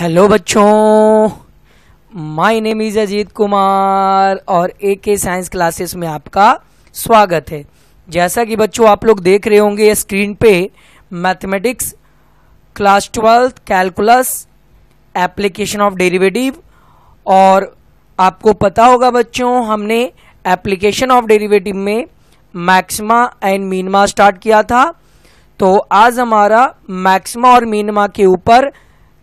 Hello बच्चों my name is Ajit Kumar और A के साइंस क्लासेस में आपका स्वागत है जैसा कि बच्चों आप लोग देख रहे होंगे स्क्रीन पे mathematics class twelfth calculus application of derivative और आपको पता होगा बच्चों हमने एप्लीकेशन ऑफ डेरिवेटिव में मैक्सिमा एंड मीनमा स्टार्ट किया था तो आज हमारा मैक्सिमा और मीनमा के ऊपर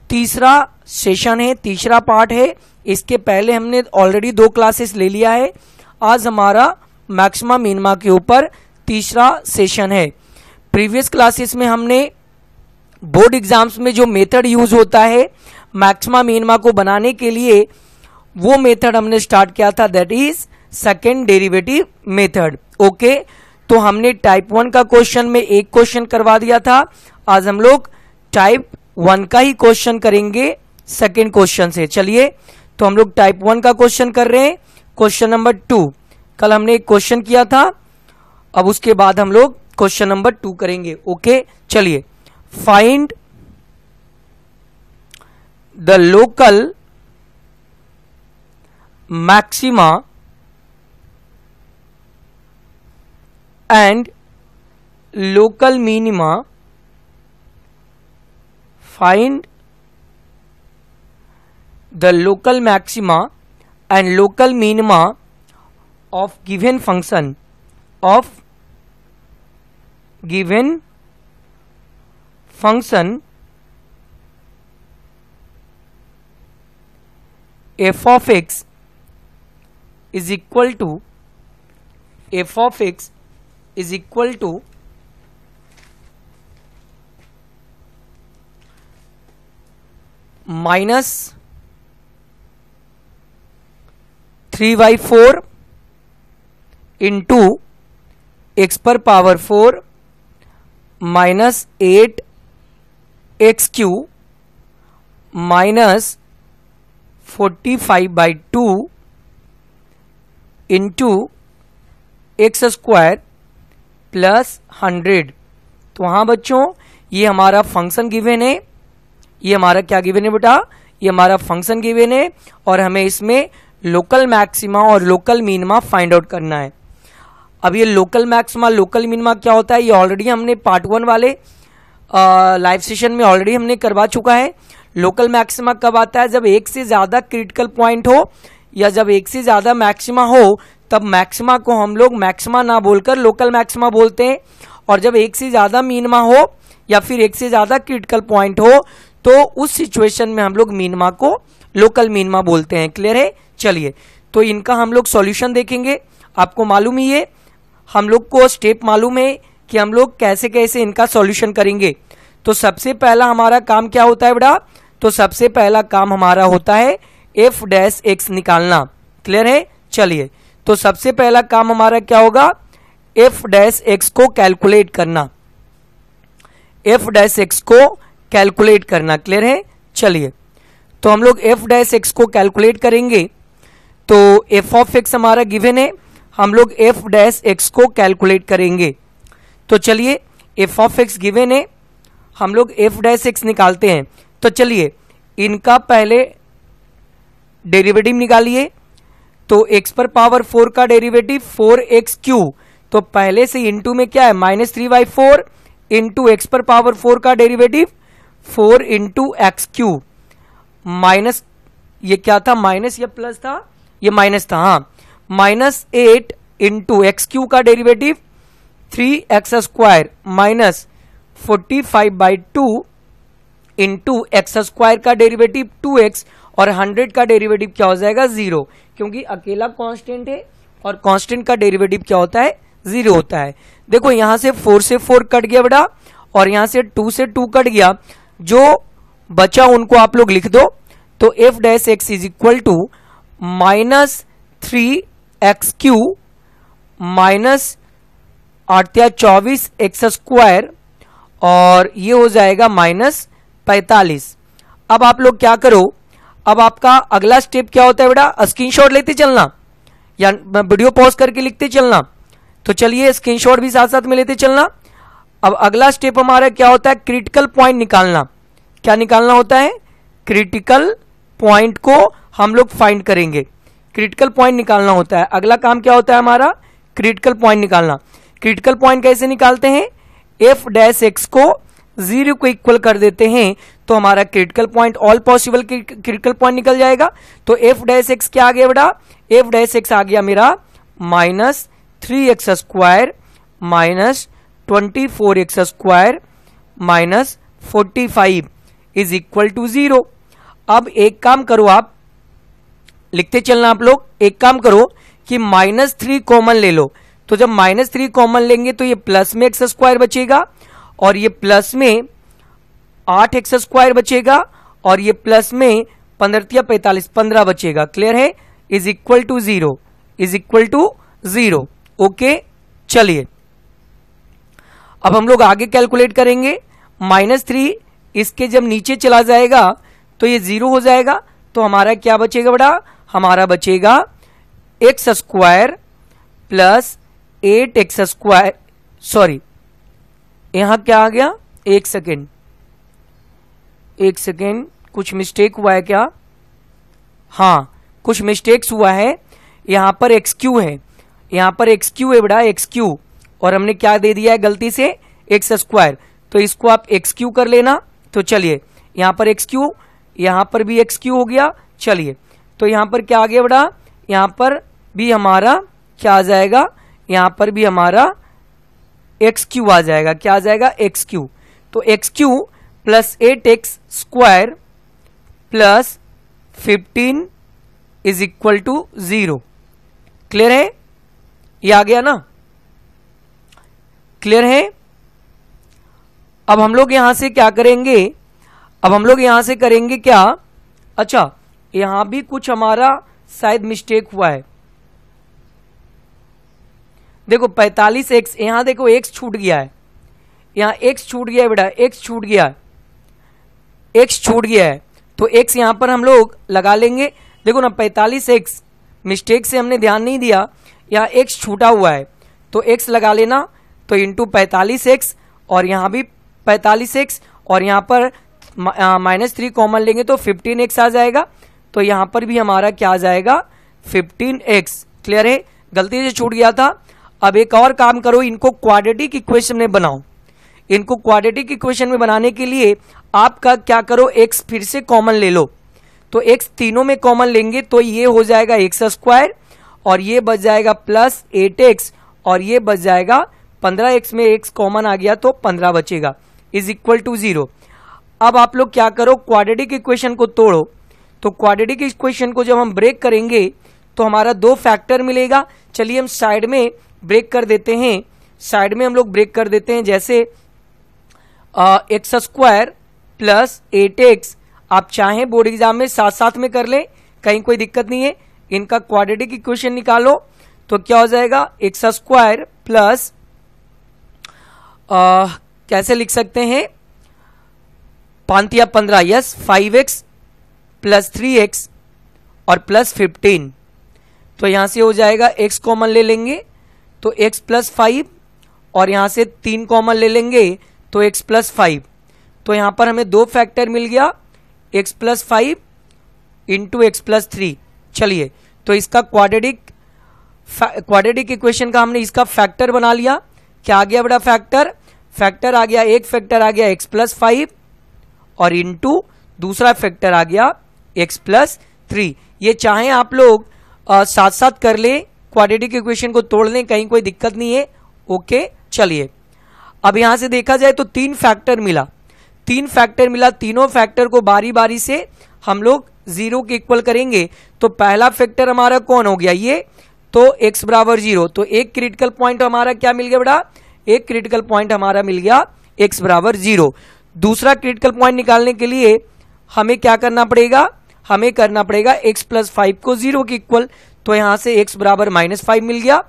तीसरा सेशन है तीसरा पार्ट है इसके पहले हमने ऑलरेडी दो क्लासेस ले लिया है आज हमारा मैक्सिमा मिनिमा के ऊपर तीसरा सेशन है प्रीवियस क्लासेस में हमने बोर्ड एग्जाम्स में जो मेथड यूज होता है मैक्सिमा मिनिमा को बनाने के लिए वो मेथड हमने स्टार्ट किया था that is second derivative method okay तो हमने टाइप वन का क्वेश्चन में एक क्वेश्चन करवा दिया था आज हम लोग टाइप वन का ही क्वेश्चन करेंगे सेकेंड क्वेश्चन से चलिए तो हम लोग टाइप वन का क्वेश्चन कर रहे हैं क्वेश्चन नंबर टू कल हमने एक क्वेश्चन किया था अब उसके बाद हम लोग क्वेश्चन नंबर टू करेंगे ओके चलिए find the local maxima and local minima find the local maxima and local minima of given function of given function f of x is equal to f of x is equal to minus three by four into x पर power four minus eight x cube minus forty five by two into x square plus hundred तो हां बच्चों ये हमारा function given है ये हमारा क्या गिवेन है बेटा ये हमारा फंक्शन गिवेन है और हमें इसमें लोकल मैक्सिमा और लोकल मिनिमा फाइंड आउट करना है अब ये लोकल मैक्सिमा लोकल मिनिमा क्या होता है ये ऑलरेडी हमने पार्ट वन वाले लाइव सेशन में ऑलरेडी हमने करवा चुका है लोकल मैक्सिमा कब आता है जब एक से ज़्यादा क्रिटिकल पॉइंट हो या जब एक से ज़्यादा मैक्सिमा हो तब मैक्सिमा को हम लोग मैक्सिमा ना बोलकर लोकल मैक्सिमा बोलते हैं और जब एक से ज़्यादा मिनिमा हो या फिर एक से ज़्यादा क्रिटिकल पॉइंट हो तो उस सिचुएशन में हम लोग मीनमा को लोकल मीनमा बोलते हैं क्लियर है चलिए तो इनका हम लोग सॉल्यूशन देखेंगे आपको मालूम ही है हम लोग को स्टेप मालूम है कि हम लोग कैसे कैसे इनका सॉल्यूशन करेंगे तो सबसे पहला हमारा काम क्या होता है बेटा तो सबसे पहला काम हमारा होता है एफ डैश एक्स निकालना क्लियर है चलिए तो सबसे पहला काम हमारा क्या होगा एफ डैश एक्स को कैलकुलेट करना एफ डैश एक्स को कैलकुलेट करना क्लियर है चलिए तो हम लोग एफ डैश एक्स को कैलकुलेट करेंगे तो एफ ऑफ एक्स हमारा गिवेन है हम लोग एफ डैश एक्स को कैलकुलेट करेंगे तो चलिए एफ ऑफ एक्स गिवेन है हम लोग एफ डैश एक्स निकालते हैं तो चलिए इनका पहले डेरिवेटिव निकालिए तो एक्स पर पावर फोर का डेरिवेटिव फोर एक्स क्यू तो पहले से इनटू में क्या है minus three by four into x पर पावर फोर का derivative four into x cube minus ये क्या था माइनस या प्लस था ये माइनस था हाँ minus eight into x cube का derivative three x square minus forty five by two into x square का डेरिवेटिव टू एक्स और हंड्रेड का डेरिवेटिव क्या हो जाएगा जीरो क्योंकि अकेला कांस्टेंट है और कांस्टेंट का डेरिवेटिव क्या होता है जीरो होता है देखो यहां से फोर से फोर कट गया बेटा और यहां से टू से टू कट गया जो बचा उनको आप लोग लिख दो तो f dash x is equal to minus three x cube minus आठत्या चौबीस एक्स स्क्वायर और ये हो जाएगा माइनस पैतालीस अब आप लोग क्या करो अब आपका अगला स्टेप क्या होता है बेटा स्क्रीनशॉट लेते चलना या वीडियो पॉज करके लिखते चलना तो चलिए स्क्रीनशॉट भी साथ साथ में लेते चलना अब अगला स्टेप हमारा क्या होता है क्रिटिकल पॉइंट निकालना क्या निकालना होता है क्रिटिकल पॉइंट को हम लोग फाइंड करेंगे क्रिटिकल पॉइंट निकालना होता है अगला काम क्या होता है हमारा क्रिटिकल पॉइंट निकालना क्रिटिकल पॉइंट कैसे निकालते हैं एफ डैश एक्स को जीरो को इक्वल कर देते हैं तो हमारा critical point all possible critical point निकल जाएगा तो एफ डैश एक्स क्या आ गया बेटा एफ डैश एक्स आ गया मेरा minus three x square minus twenty four x square minus forty five is equal to zero अब एक काम करो आप लिखते चलना आप लोग एक काम करो कि माइनस थ्री कॉमन ले लो तो जब माइनस थ्री कॉमन लेंगे तो ये प्लस में एक्स स्क्वायर बचेगा और ये प्लस में आठ एक्स स्क्वायर बचेगा और ये प्लस में पंद्रह पैंतालीस पंद्रह बचेगा क्लियर है is equal to zero is equal to zero okay चलिए अब हम लोग आगे कैलकुलेट करेंगे माइनस थ्री इसके जब नीचे चला जाएगा तो ये जीरो हो जाएगा तो हमारा क्या बचेगा बड़ा हमारा बचेगा x square plus eight x square sorry यहां क्या आ गया एक सेकेंड एक सेकेंड कुछ मिस्टेक हुआ है क्या हाँ कुछ मिस्टेक्स हुआ है यहां पर एक्स क्यू है यहां पर एक्स क्यू है बड़ा एक्स क्यू और हमने क्या दे दिया है गलती से एक्स स्क्वायर तो इसको आप एक्स क्यू कर लेना तो चलिए यहां पर एक्स क्यू यहां पर भी एक्स क्यू हो गया चलिए तो यहां पर क्या आ गया बड़ा यहां पर भी हमारा क्या आ जाएगा यहां पर भी हमारा एक्स क्यू आ जाएगा क्या आ जाएगा एक्स क्यू तो x cube plus eight x square plus fifteen is equal to zero clear है ये आ गया ना क्लियर है अब हम लोग यहां से क्या करेंगे अब हम लोग यहां से करेंगे क्या अच्छा यहां भी कुछ हमारा शायद मिस्टेक हुआ है देखो पैतालीस एक्स यहां देखो एक्स छूट गया है यहां एक्स छूट गया है बेटा एक्स छूट गया है एक्स छूट गया है तो एक्स यहां पर हम लोग लगा लेंगे देखो ना पैतालीस एक्स मिस्टेक से हमने ध्यान नहीं दिया यहां एक्स छूटा हुआ है तो एक्स लगा लेना तो इंटू पैंतालीस एक्स और यहाँ भी पैंतालीस एक्स और यहाँ पर माइनस थ्री कॉमन लेंगे तो फिफ्टीन एक्स आ जाएगा तो यहाँ पर भी हमारा क्या आ जाएगा फिफ्टीन एक्स क्लियर है गलती से छूट गया था अब एक और काम करो इनको क्वाड्रेटिक इक्वेशन में बनाओ इनको क्वाड्रेटिक इक्वेशन में बनाने के लिए आपका क्या करो एक्स फिर से कॉमन ले लो तो एक्स तीनों में कॉमन लेंगे तो ये हो जाएगा एक्स स्क्वायर और ये बच जाएगा प्लस एट एक्स और ये बच जाएगा पंद्रह एक्स में एक्स कॉमन आ गया तो पंद्रह बचेगा इज इक्वल टू जीरो अब आप लोग क्या करो क्वाड्रेटिक इक्वेशन को तोड़ो तो क्वाड्रेटिक इक्वेशन को जब हम ब्रेक करेंगे तो हमारा दो फैक्टर मिलेगा चलिए हम साइड में ब्रेक कर देते हैं साइड में हम लोग ब्रेक कर देते हैं जैसे x square plus eight x आप चाहें बोर्ड एग्जाम में साथ साथ में कर लें कहीं कोई दिक्कत नहीं है इनका क्वाड्रेटिक इक्वेशन निकालो तो क्या हो जाएगा एक्स स्क्वायर प्लस आ, कैसे लिख सकते हैं पांतिया पंद्रह yes five x plus three x और प्लस फिफ्टीन तो यहां से हो जाएगा एक्स कॉमन ले लेंगे तो एक्स प्लस फाइव और यहां से तीन कॉमन ले लेंगे तो एक्स प्लस फाइव तो यहां पर हमें दो फैक्टर मिल गया x plus five into x plus three चलिए तो इसका क्वाड्रेटिक क्वाड्रेटिक इक्वेशन का हमने इसका फैक्टर बना लिया क्या आ गया बड़ा फैक्टर फैक्टर आ गया एक फैक्टर आ गया एक्स प्लस फाइव और इंटू दूसरा फैक्टर आ गया एक्स प्लस थ्री ये चाहे आप लोग आ, साथ साथ कर ले क्वाड्रेटिक इक्वेशन को तोड़ लें कहीं कोई दिक्कत नहीं है ओके चलिए अब यहां से देखा जाए तो तीन फैक्टर मिला तीन फैक्टर मिला तीनों फैक्टर को बारी बारी से हम लोग जीरो के इक्वल करेंगे तो पहला फैक्टर हमारा कौन हो गया ये तो एक्स बराबर जीरो तो एक क्रिटिकल पॉइंट हमारा क्या मिल गया बेटा एक क्रिटिकल पॉइंट हमारा मिल गया एक्स बराबर जीरो दूसरा क्रिटिकल पॉइंट निकालने के लिए हमें क्या करना पड़ेगा हमें करना पड़ेगा एक्स प्लस फाइव को जीरो के इक्वल तो यहां से एक्स बराबर माइनस फाइव मिल गया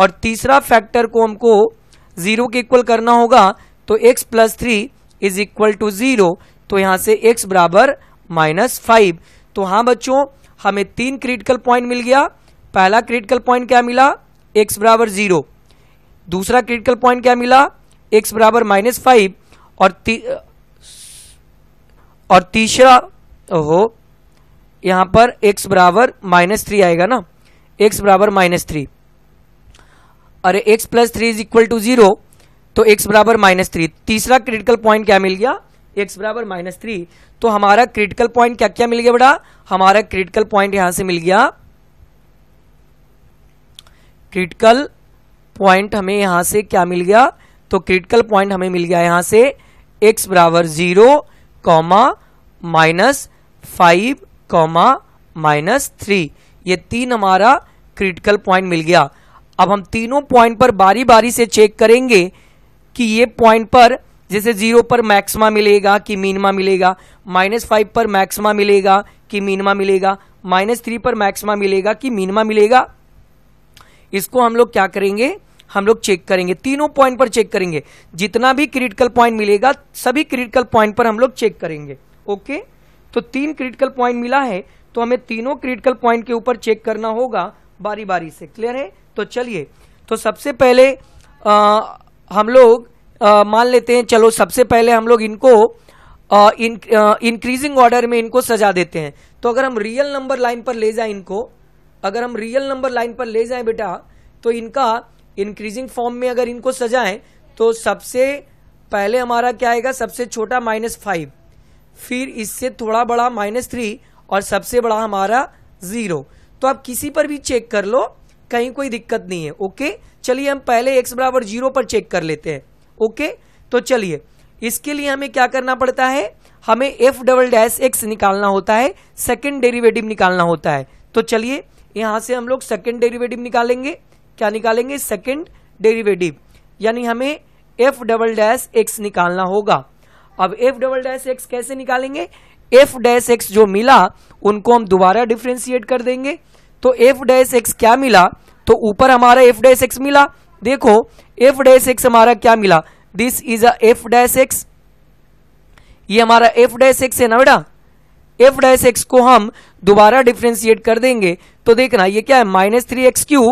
और तीसरा फैक्टर को हमको जीरो के इक्वल करना होगा तो x plus three is equal to zero तो यहां से एक्स बराबर माइनस फाइव तो हां बच्चों हमें तीन क्रिटिकल पॉइंट मिल गया पहला क्रिटिकल पॉइंट क्या मिला एक्स बराबर जीरो दूसरा क्रिटिकल पॉइंट क्या मिला एक्स बराबर माइनस फाइव और ती, और तीसरा हो यहां पर एक्स बराबर माइनस थ्री आएगा ना एक्स बराबर माइनस थ्री अरे x plus three is equal to zero तो एक्स बराबर माइनस थ्री तीसरा क्रिटिकल पॉइंट क्या मिल गया एक्स बराबर माइनस थ्री तो हमारा क्रिटिकल पॉइंट क्या क्या मिल गया बेटा हमारा क्रिटिकल पॉइंट यहां से मिल गया क्रिटिकल पॉइंट हमें यहाँ से क्या मिल गया तो क्रिटिकल पॉइंट हमें मिल गया यहाँ से x बराबर zero comma minus five comma minus three ये तीन हमारा क्रिटिकल पॉइंट मिल गया अब हम तीनों पॉइंट पर बारी बारी से चेक करेंगे कि ये पॉइंट पर जैसे जीरो पर मैक्सिमा मिलेगा कि मिनिमा मिलेगा माइनस फाइव पर मैक्सिमा मिलेगा कि मिनिमा मिलेगा माइनस थ्री पर मैक्सिमा मिलेगा कि मिनिमा मिलेगा इसको हम लोग क्या करेंगे हम लोग चेक करेंगे तीनों पॉइंट पर चेक करेंगे जितना भी क्रिटिकल पॉइंट मिलेगा सभी क्रिटिकल पॉइंट पर हम लोग चेक करेंगे ओके तो तीन क्रिटिकल पॉइंट मिला है तो हमें तीनों क्रिटिकल पॉइंट के ऊपर चेक करना होगा बारी बारी से क्लियर है तो चलिए तो सबसे पहले आ, हम लोग मान लेते हैं चलो सबसे पहले हम लोग इनको आ, इन, इंक्रीजिंग ऑर्डर में इनको सजा देते हैं तो अगर हम रियल नंबर लाइन पर ले जाए इनको अगर हम रियल नंबर लाइन पर ले जाएं बेटा तो इनका इंक्रीजिंग फॉर्म में अगर इनको सजाएं तो सबसे पहले हमारा क्या आएगा सबसे छोटा माइनस फाइव फिर इससे थोड़ा बड़ा माइनस थ्री और सबसे बड़ा हमारा ज़ीरो तो आप किसी पर भी चेक कर लो कहीं कोई दिक्कत नहीं है ओके चलिए हम पहले एक्स बराबर जीरो पर चेक कर लेते हैं ओके तो चलिए इसके लिए हमें क्या करना पड़ता है हमें एफ डबल डैश एक्स निकालना होता है सेकेंड डेरिवेटिव निकालना होता है तो चलिए यहाँ से हम लोग सेकेंड डेरिवेटिव निकालेंगे क्या निकालेंगे सेकेंड डेरिवेटिव यानी हमें एफ डबल डैश एक्स निकालना होगा अब एफ डबल डैश एक्स कैसे निकालेंगे एफ डैश एक्स जो मिला उनको हम दोबारा डिफ्रेंशिएट कर देंगे तो एफ डैश एक्स क्या मिला तो ऊपर हमारा एफ डैश एक्स मिला देखो एफ डैश एक्स हमारा क्या मिला this is a f dash x ये हमारा एफ डैश एक्स है ना बेटा एफ डैश एक्स को हम दोबारा डिफ्रेंशिएट कर देंगे तो देखना ये क्या है minus three x cube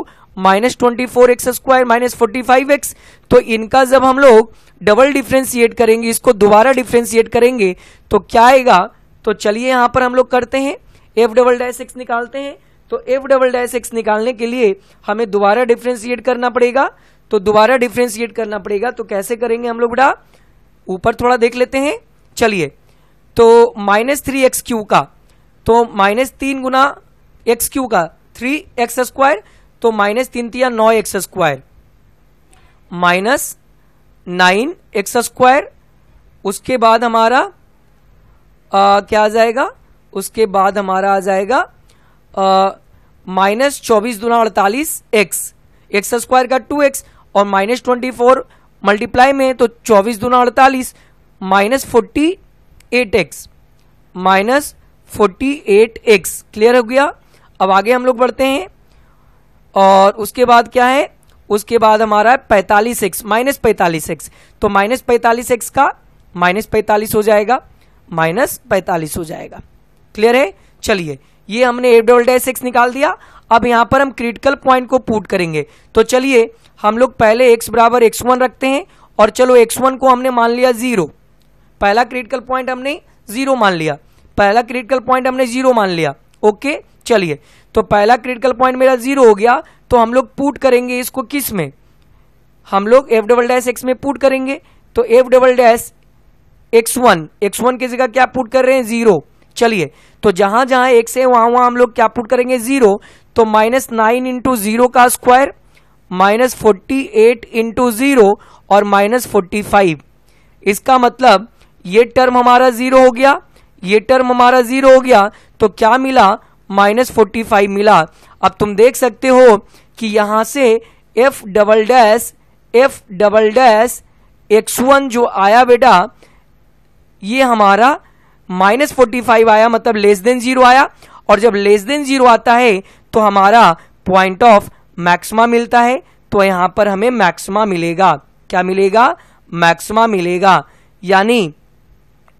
minus twenty four x square minus forty five x तो इनका जब हम लोग डबल डिफ्रेंशिएट करेंगे इसको दोबारा डिफ्रेंशिएट करेंगे तो क्या आएगा तो चलिए यहां पर हम लोग करते हैं एफ डबल डैश एक्स निकालते हैं तो एफ डबल डैश एक्स निकालने के लिए हमें दोबारा डिफ्रेंशिएट करना पड़ेगा तो दोबारा डिफ्रेंशिएट करना पड़ेगा तो कैसे करेंगे हम लोग बेटा ऊपर थोड़ा देख लेते हैं चलिए तो माइनस थ्री एक्स क्यू का तो माइनस तीन गुना एक्स क्यू का थ्री एक्स स्क्वायर तो माइनस तीन तिया नौ x square minus nine x square उसके बाद हमारा आ, क्या आ जाएगा उसके बाद हमारा आ जाएगा माइनस चौबीस दुना अड़तालीस एक्स एक्स स्क्वायर का टू एक्स और माइनस ट्वेंटी फोर मल्टीप्लाई में तो चौबीस दुना अड़तालीस minus forty eight x minus forty eight x clear हो गया अब आगे हम लोग बढ़ते हैं और उसके बाद क्या है उसके बाद हमारा है पैंतालीस एक्स माइनस पैंतालीस एक्स तो माइनस पैंतालीस एक्स का माइनस पैंतालीस हो जाएगा माइनस पैंतालीस हो जाएगा क्लियर है चलिए ये हमने ए डबल डैश एक्स निकाल दिया अब यहां पर हम क्रिटिकल पॉइंट को पुट करेंगे तो चलिए हम लोग पहले एक्स बराबर एक्स वन रखते हैं और चलो एक्स वन को हमने मान लिया जीरो पहला क्रिटिकल पॉइंट हमने जीरो मान लिया पहला क्रिटिकल पॉइंट हमने जीरो मान लिया ओके चलिए तो पहला क्रिटिकल पॉइंट मेरा जीरो हो गया तो हम लोग पुट करेंगे इसको किस में हम लोग एफ डबल डैश एक्स में पुट करेंगे तो f double dash x one x one की जगह क्या पुट कर रहे हैं जीरो चलिए तो जहां जहां एक्स है वहां वहां हम लोग क्या पुट करेंगे जीरो तो माइनस नाइन इंटू जीरो का square minus forty eight into zero और माइनस फोर्टी फाइव इसका मतलब ये टर्म हमारा जीरो हो गया ये टर्म हमारा जीरो हो गया तो क्या मिला माइनस फोर्टी फाइव मिला अब तुम देख सकते हो कि यहां से f double dash f double dash x one जो आया बेटा ये हमारा माइनस फोर्टी फाइव आया मतलब लेस देन जीरो आया और जब लेस देन जीरो आता है तो हमारा पॉइंट ऑफ मैक्समा मिलता है तो यहां पर हमें मैक्समा मिलेगा क्या मिलेगा मैक्समा मिलेगा यानी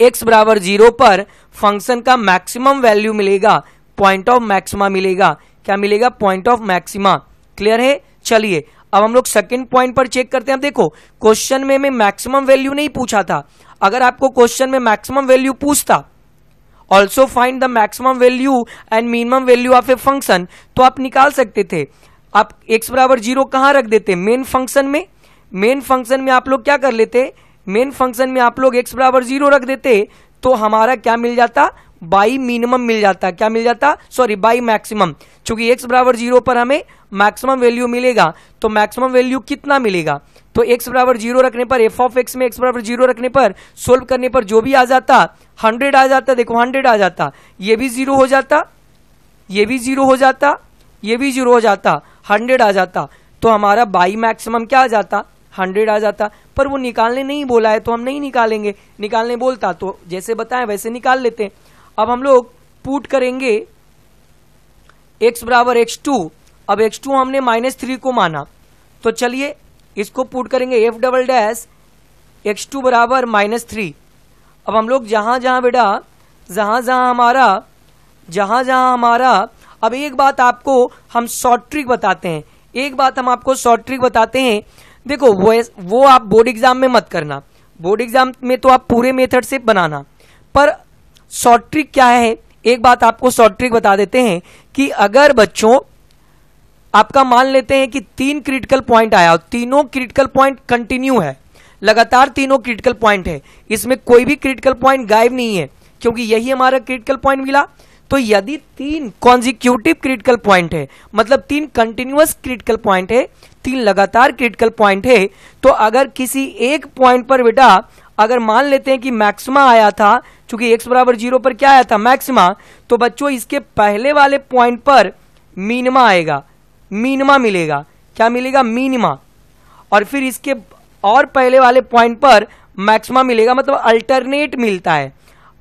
एक्स बराबर जीरो पर फंक्शन का मैक्सिमम वैल्यू मिलेगा पॉइंट ऑफ मैक्सिमा मिलेगा क्या मिलेगा पॉइंट ऑफ मैक्सिमा क्लियर है चलिए अब हम लोग सेकेंड पॉइंट पर चेक करते हैं अब देखो क्वेश्चन में मैं मैक्सिमम वैल्यू नहीं पूछा था अगर आपको क्वेश्चन में मैक्सिमम वैल्यू पूछता also find the maximum value and minimum value of a function तो आप निकाल सकते थे आप x बराबर जीरो कहां रख देते मेन फंक्शन में मेन फंक्शन में आप लोग क्या कर लेते मेन फंक्शन में आप लोग एक्स बराबर जीरो रख देते तो हमारा क्या मिल जाता बाई मिनिमम मिल जाता क्या मिल जाता सॉरी बाई मैक्सिमम चूंकि एक्स बराबर जीरो पर हमें मैक्सिमम वैल्यू मिलेगा तो मैक्सिमम वैल्यू कितना मिलेगा तो एक्स बराबर जीरो रखने पर एफ ऑफ एक्स में एक्स बराबर जीरो रखने पर सोल्व करने पर जो भी आ जाता हंड्रेड आ जाता देखो हंड्रेड आ जाता ये भी जीरो हो जाता ये भी जीरो हो जाता ये भी जीरो हो जाता हंड्रेड आ जाता तो हमारा बाई मैक्सिमम क्या आ जाता हंड्रेड आ जाता पर वो निकालने नहीं बोला है तो हम नहीं निकालेंगे निकालने बोलता तो जैसे बताएं वैसे निकाल लेते हैं अब हम लोग पुट करेंगे x बराबर एक्स टू अब एक्स टू हमने माइनस थ्री को माना तो चलिए इसको पुट करेंगे f double dash x two बराबर माइनस थ्री अब हम लोग जहाँ जहाँ बेटा जहाँ जहाँ हमारा जहाँ जहाँ हमारा अब एक बात आपको हम शॉर्ट ट्रिक बताते हैं एक बात हम आपको शॉर्ट ट्रिक बताते हैं देखो वो वो आप बोर्ड एग्जाम में मत करना बोर्ड एग्जाम में तो आप पूरे मेथड से बनाना पर शॉर्ट ट्रिक क्या है एक बात आपको शॉर्ट ट्रिक बता देते हैं कि अगर बच्चों आपका मान लेते हैं कि तीन क्रिटिकल पॉइंट आया तीनों क्रिटिकल पॉइंट कंटिन्यू है लगातार तीनों क्रिटिकल पॉइंट है इसमें कोई भी क्रिटिकल पॉइंट गायब नहीं है क्योंकि यही हमारा क्रिटिकल पॉइंट मिला तो यदि तीन कॉन्जिक्यूटिव क्रिटिकल पॉइंट है मतलब तीन कंटिन्यूस क्रिटिकल पॉइंट है तीन लगातार क्रिटिकल पॉइंट है तो अगर किसी एक पॉइंट पर बेटा अगर मान लेते हैं कि मैक्सिमा आया था चूंकि एक्स बराबर जीरो पर क्या आया था मैक्सिमा तो बच्चों इसके पहले वाले पॉइंट पर मिनिमा आएगा मिनिमा मिलेगा क्या मिलेगा मिनिमा और फिर इसके और पहले वाले पॉइंट पर मैक्सिमा मिलेगा मतलब अल्टरनेट मिलता है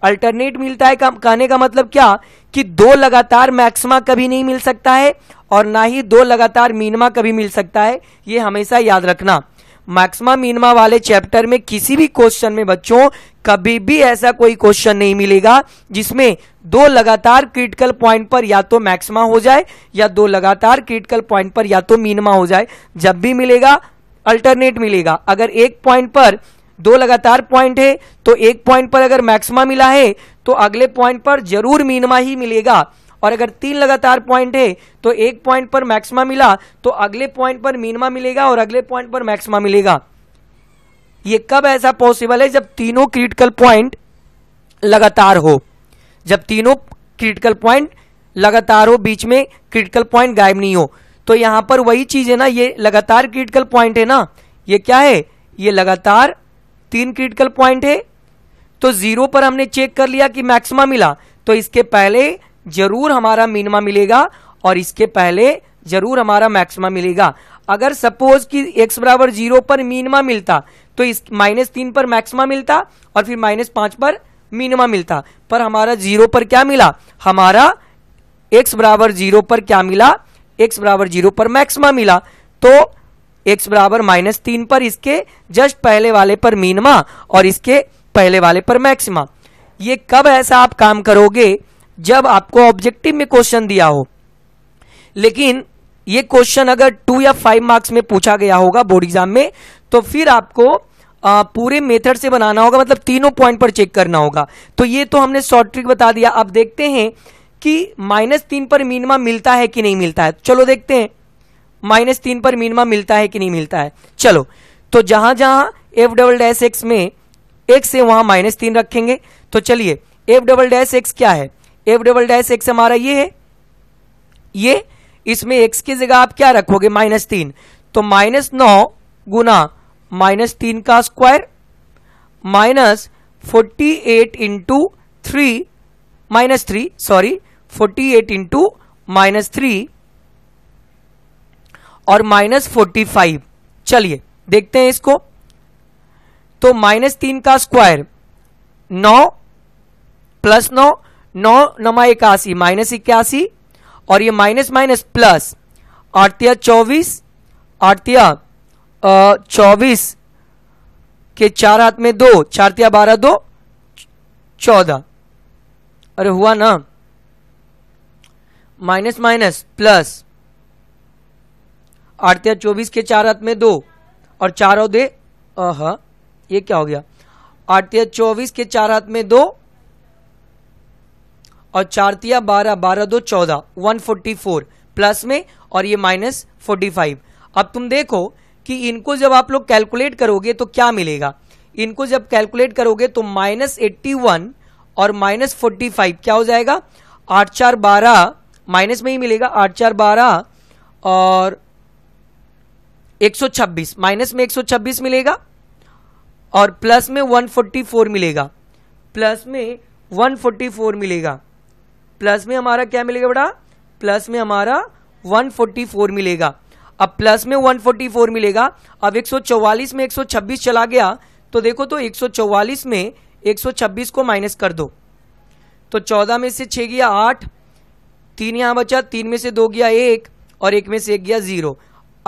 अल्टरनेट मिलता है कहने का मतलब क्या कि दो लगातार मैक्सिमा कभी नहीं मिल सकता है और ना ही दो लगातार मीनमा कभी मिल सकता है ये हमेशा याद रखना मैक्सिमा मीनमा वाले चैप्टर में किसी भी क्वेश्चन में बच्चों कभी भी ऐसा कोई क्वेश्चन नहीं मिलेगा जिसमें दो लगातार क्रिटिकल पॉइंट पर या तो मैक्सिमा हो जाए या दो लगातार क्रिटिकल पॉइंट पर या तो मीनमा हो जाए जब भी मिलेगा अल्टरनेट मिलेगा अगर एक पॉइंट पर दो लगातार पॉइंट है तो एक पॉइंट पर अगर मैक्समा मिला है तो अगले पॉइंट पर जरूर मीनमा ही मिलेगा और अगर तीन लगातार पॉइंट है तो एक पॉइंट पर मैक्सिमा मिला तो अगले पॉइंट पर मिनिमा मिलेगा और अगले पॉइंट पर मैक्सिमा मिलेगा ये कब ऐसा पॉसिबल है जब तीनों क्रिटिकल पॉइंट लगातार हो जब तीनों क्रिटिकल पॉइंट लगातार हो बीच में क्रिटिकल पॉइंट गायब नहीं हो तो यहां पर वही चीज है ना ये लगातार क्रिटिकल पॉइंट है ना ये क्या है ये लगातार तीन क्रिटिकल पॉइंट है तो जीरो पर हमने चेक कर लिया कि मैक्सिमा मिला तो इसके पहले जरूर हमारा मिनिमा मिलेगा और इसके पहले जरूर हमारा मैक्सिमा मिलेगा अगर सपोज कि x बराबर जीरो पर मिनिमा मिलता तो इस माइनस तीन पर मैक्सिमा मिलता और फिर माइनस पांच पर मिनिमा मिलता पर हमारा जीरो पर क्या मिला हमारा x बराबर जीरो पर क्या मिला x बराबर जीरो पर मैक्सिमा मिला तो x बराबर माइनस तीन पर इसके जस्ट पहले वाले पर मिनिमा और इसके पहले वाले पर मैक्सिमा ये कब ऐसा आप काम करोगे जब आपको ऑब्जेक्टिव में क्वेश्चन दिया हो लेकिन ये क्वेश्चन अगर टू या फाइव मार्क्स में पूछा गया होगा बोर्ड एग्जाम में तो फिर आपको आ, पूरे मेथड से बनाना होगा मतलब तीनों पॉइंट पर चेक करना होगा तो ये तो हमने शॉर्ट ट्रिक बता दिया अब देखते हैं कि माइनस तीन पर मिनिमा मिलता है कि नहीं मिलता है चलो देखते हैं माइनस तीन पर मिनिमा मिलता है कि नहीं मिलता है चलो तो जहां जहां एफ डबल डैश एक्स में एक्स है वहां माइनस तीन रखेंगे तो चलिए एफ डबल डैश एक्स क्या है एफ डबल डैश एक्स हमारा ये है ये इसमें एक्स की जगह आप क्या रखोगे माइनस तीन तो माइनस नौ गुना माइनस तीन का square minus forty eight into three minus three sorry forty eight into minus three और माइनस फोर्टी फाइव चलिए देखते हैं इसको तो माइनस तीन का स्क्वायर नौ प्लस नौ नौ नमा इक्यासी माइनस इक्यासी और ये माइनस माइनस प्लस आठतिया चौबीस आठतिया चौबीस के चार हाथ में दो चारतिया बारह दो चौदह अरे हुआ ना माइनस माइनस प्लस आठतिया चौबीस के चार हाथ में दो और चारों दे अह ये क्या हो गया आठतिया चौबीस के चार हाथ में दो और चारतिया बारह बारह दो चौदह वन फोर्टी फोर प्लस में और ये माइनस फोर्टी फाइव अब तुम देखो कि इनको जब आप लोग कैलकुलेट करोगे तो क्या मिलेगा इनको जब कैलकुलेट करोगे तो माइनस एट्टी वन और माइनस फोर्टी फाइव क्या हो जाएगा आठ चार बारह माइनस में ही मिलेगा आठ चार बारह और एक सौ छब्बीस माइनस में एक सौ छब्बीस मिलेगा और प्लस में वन फोर्टी फोर मिलेगा प्लस में वन फोर्टी फोर मिलेगा प्लस में हमारा क्या मिलेगा बेटा प्लस में हमारा 144 मिलेगा अब प्लस में 144 मिलेगा अब 144 में 126 चला गया तो देखो तो 144 में 126 को माइनस कर दो तो 14 में से छह गया आठ तीन यहां बचा तीन में से दो गया एक और एक में से एक गया ज़ीरो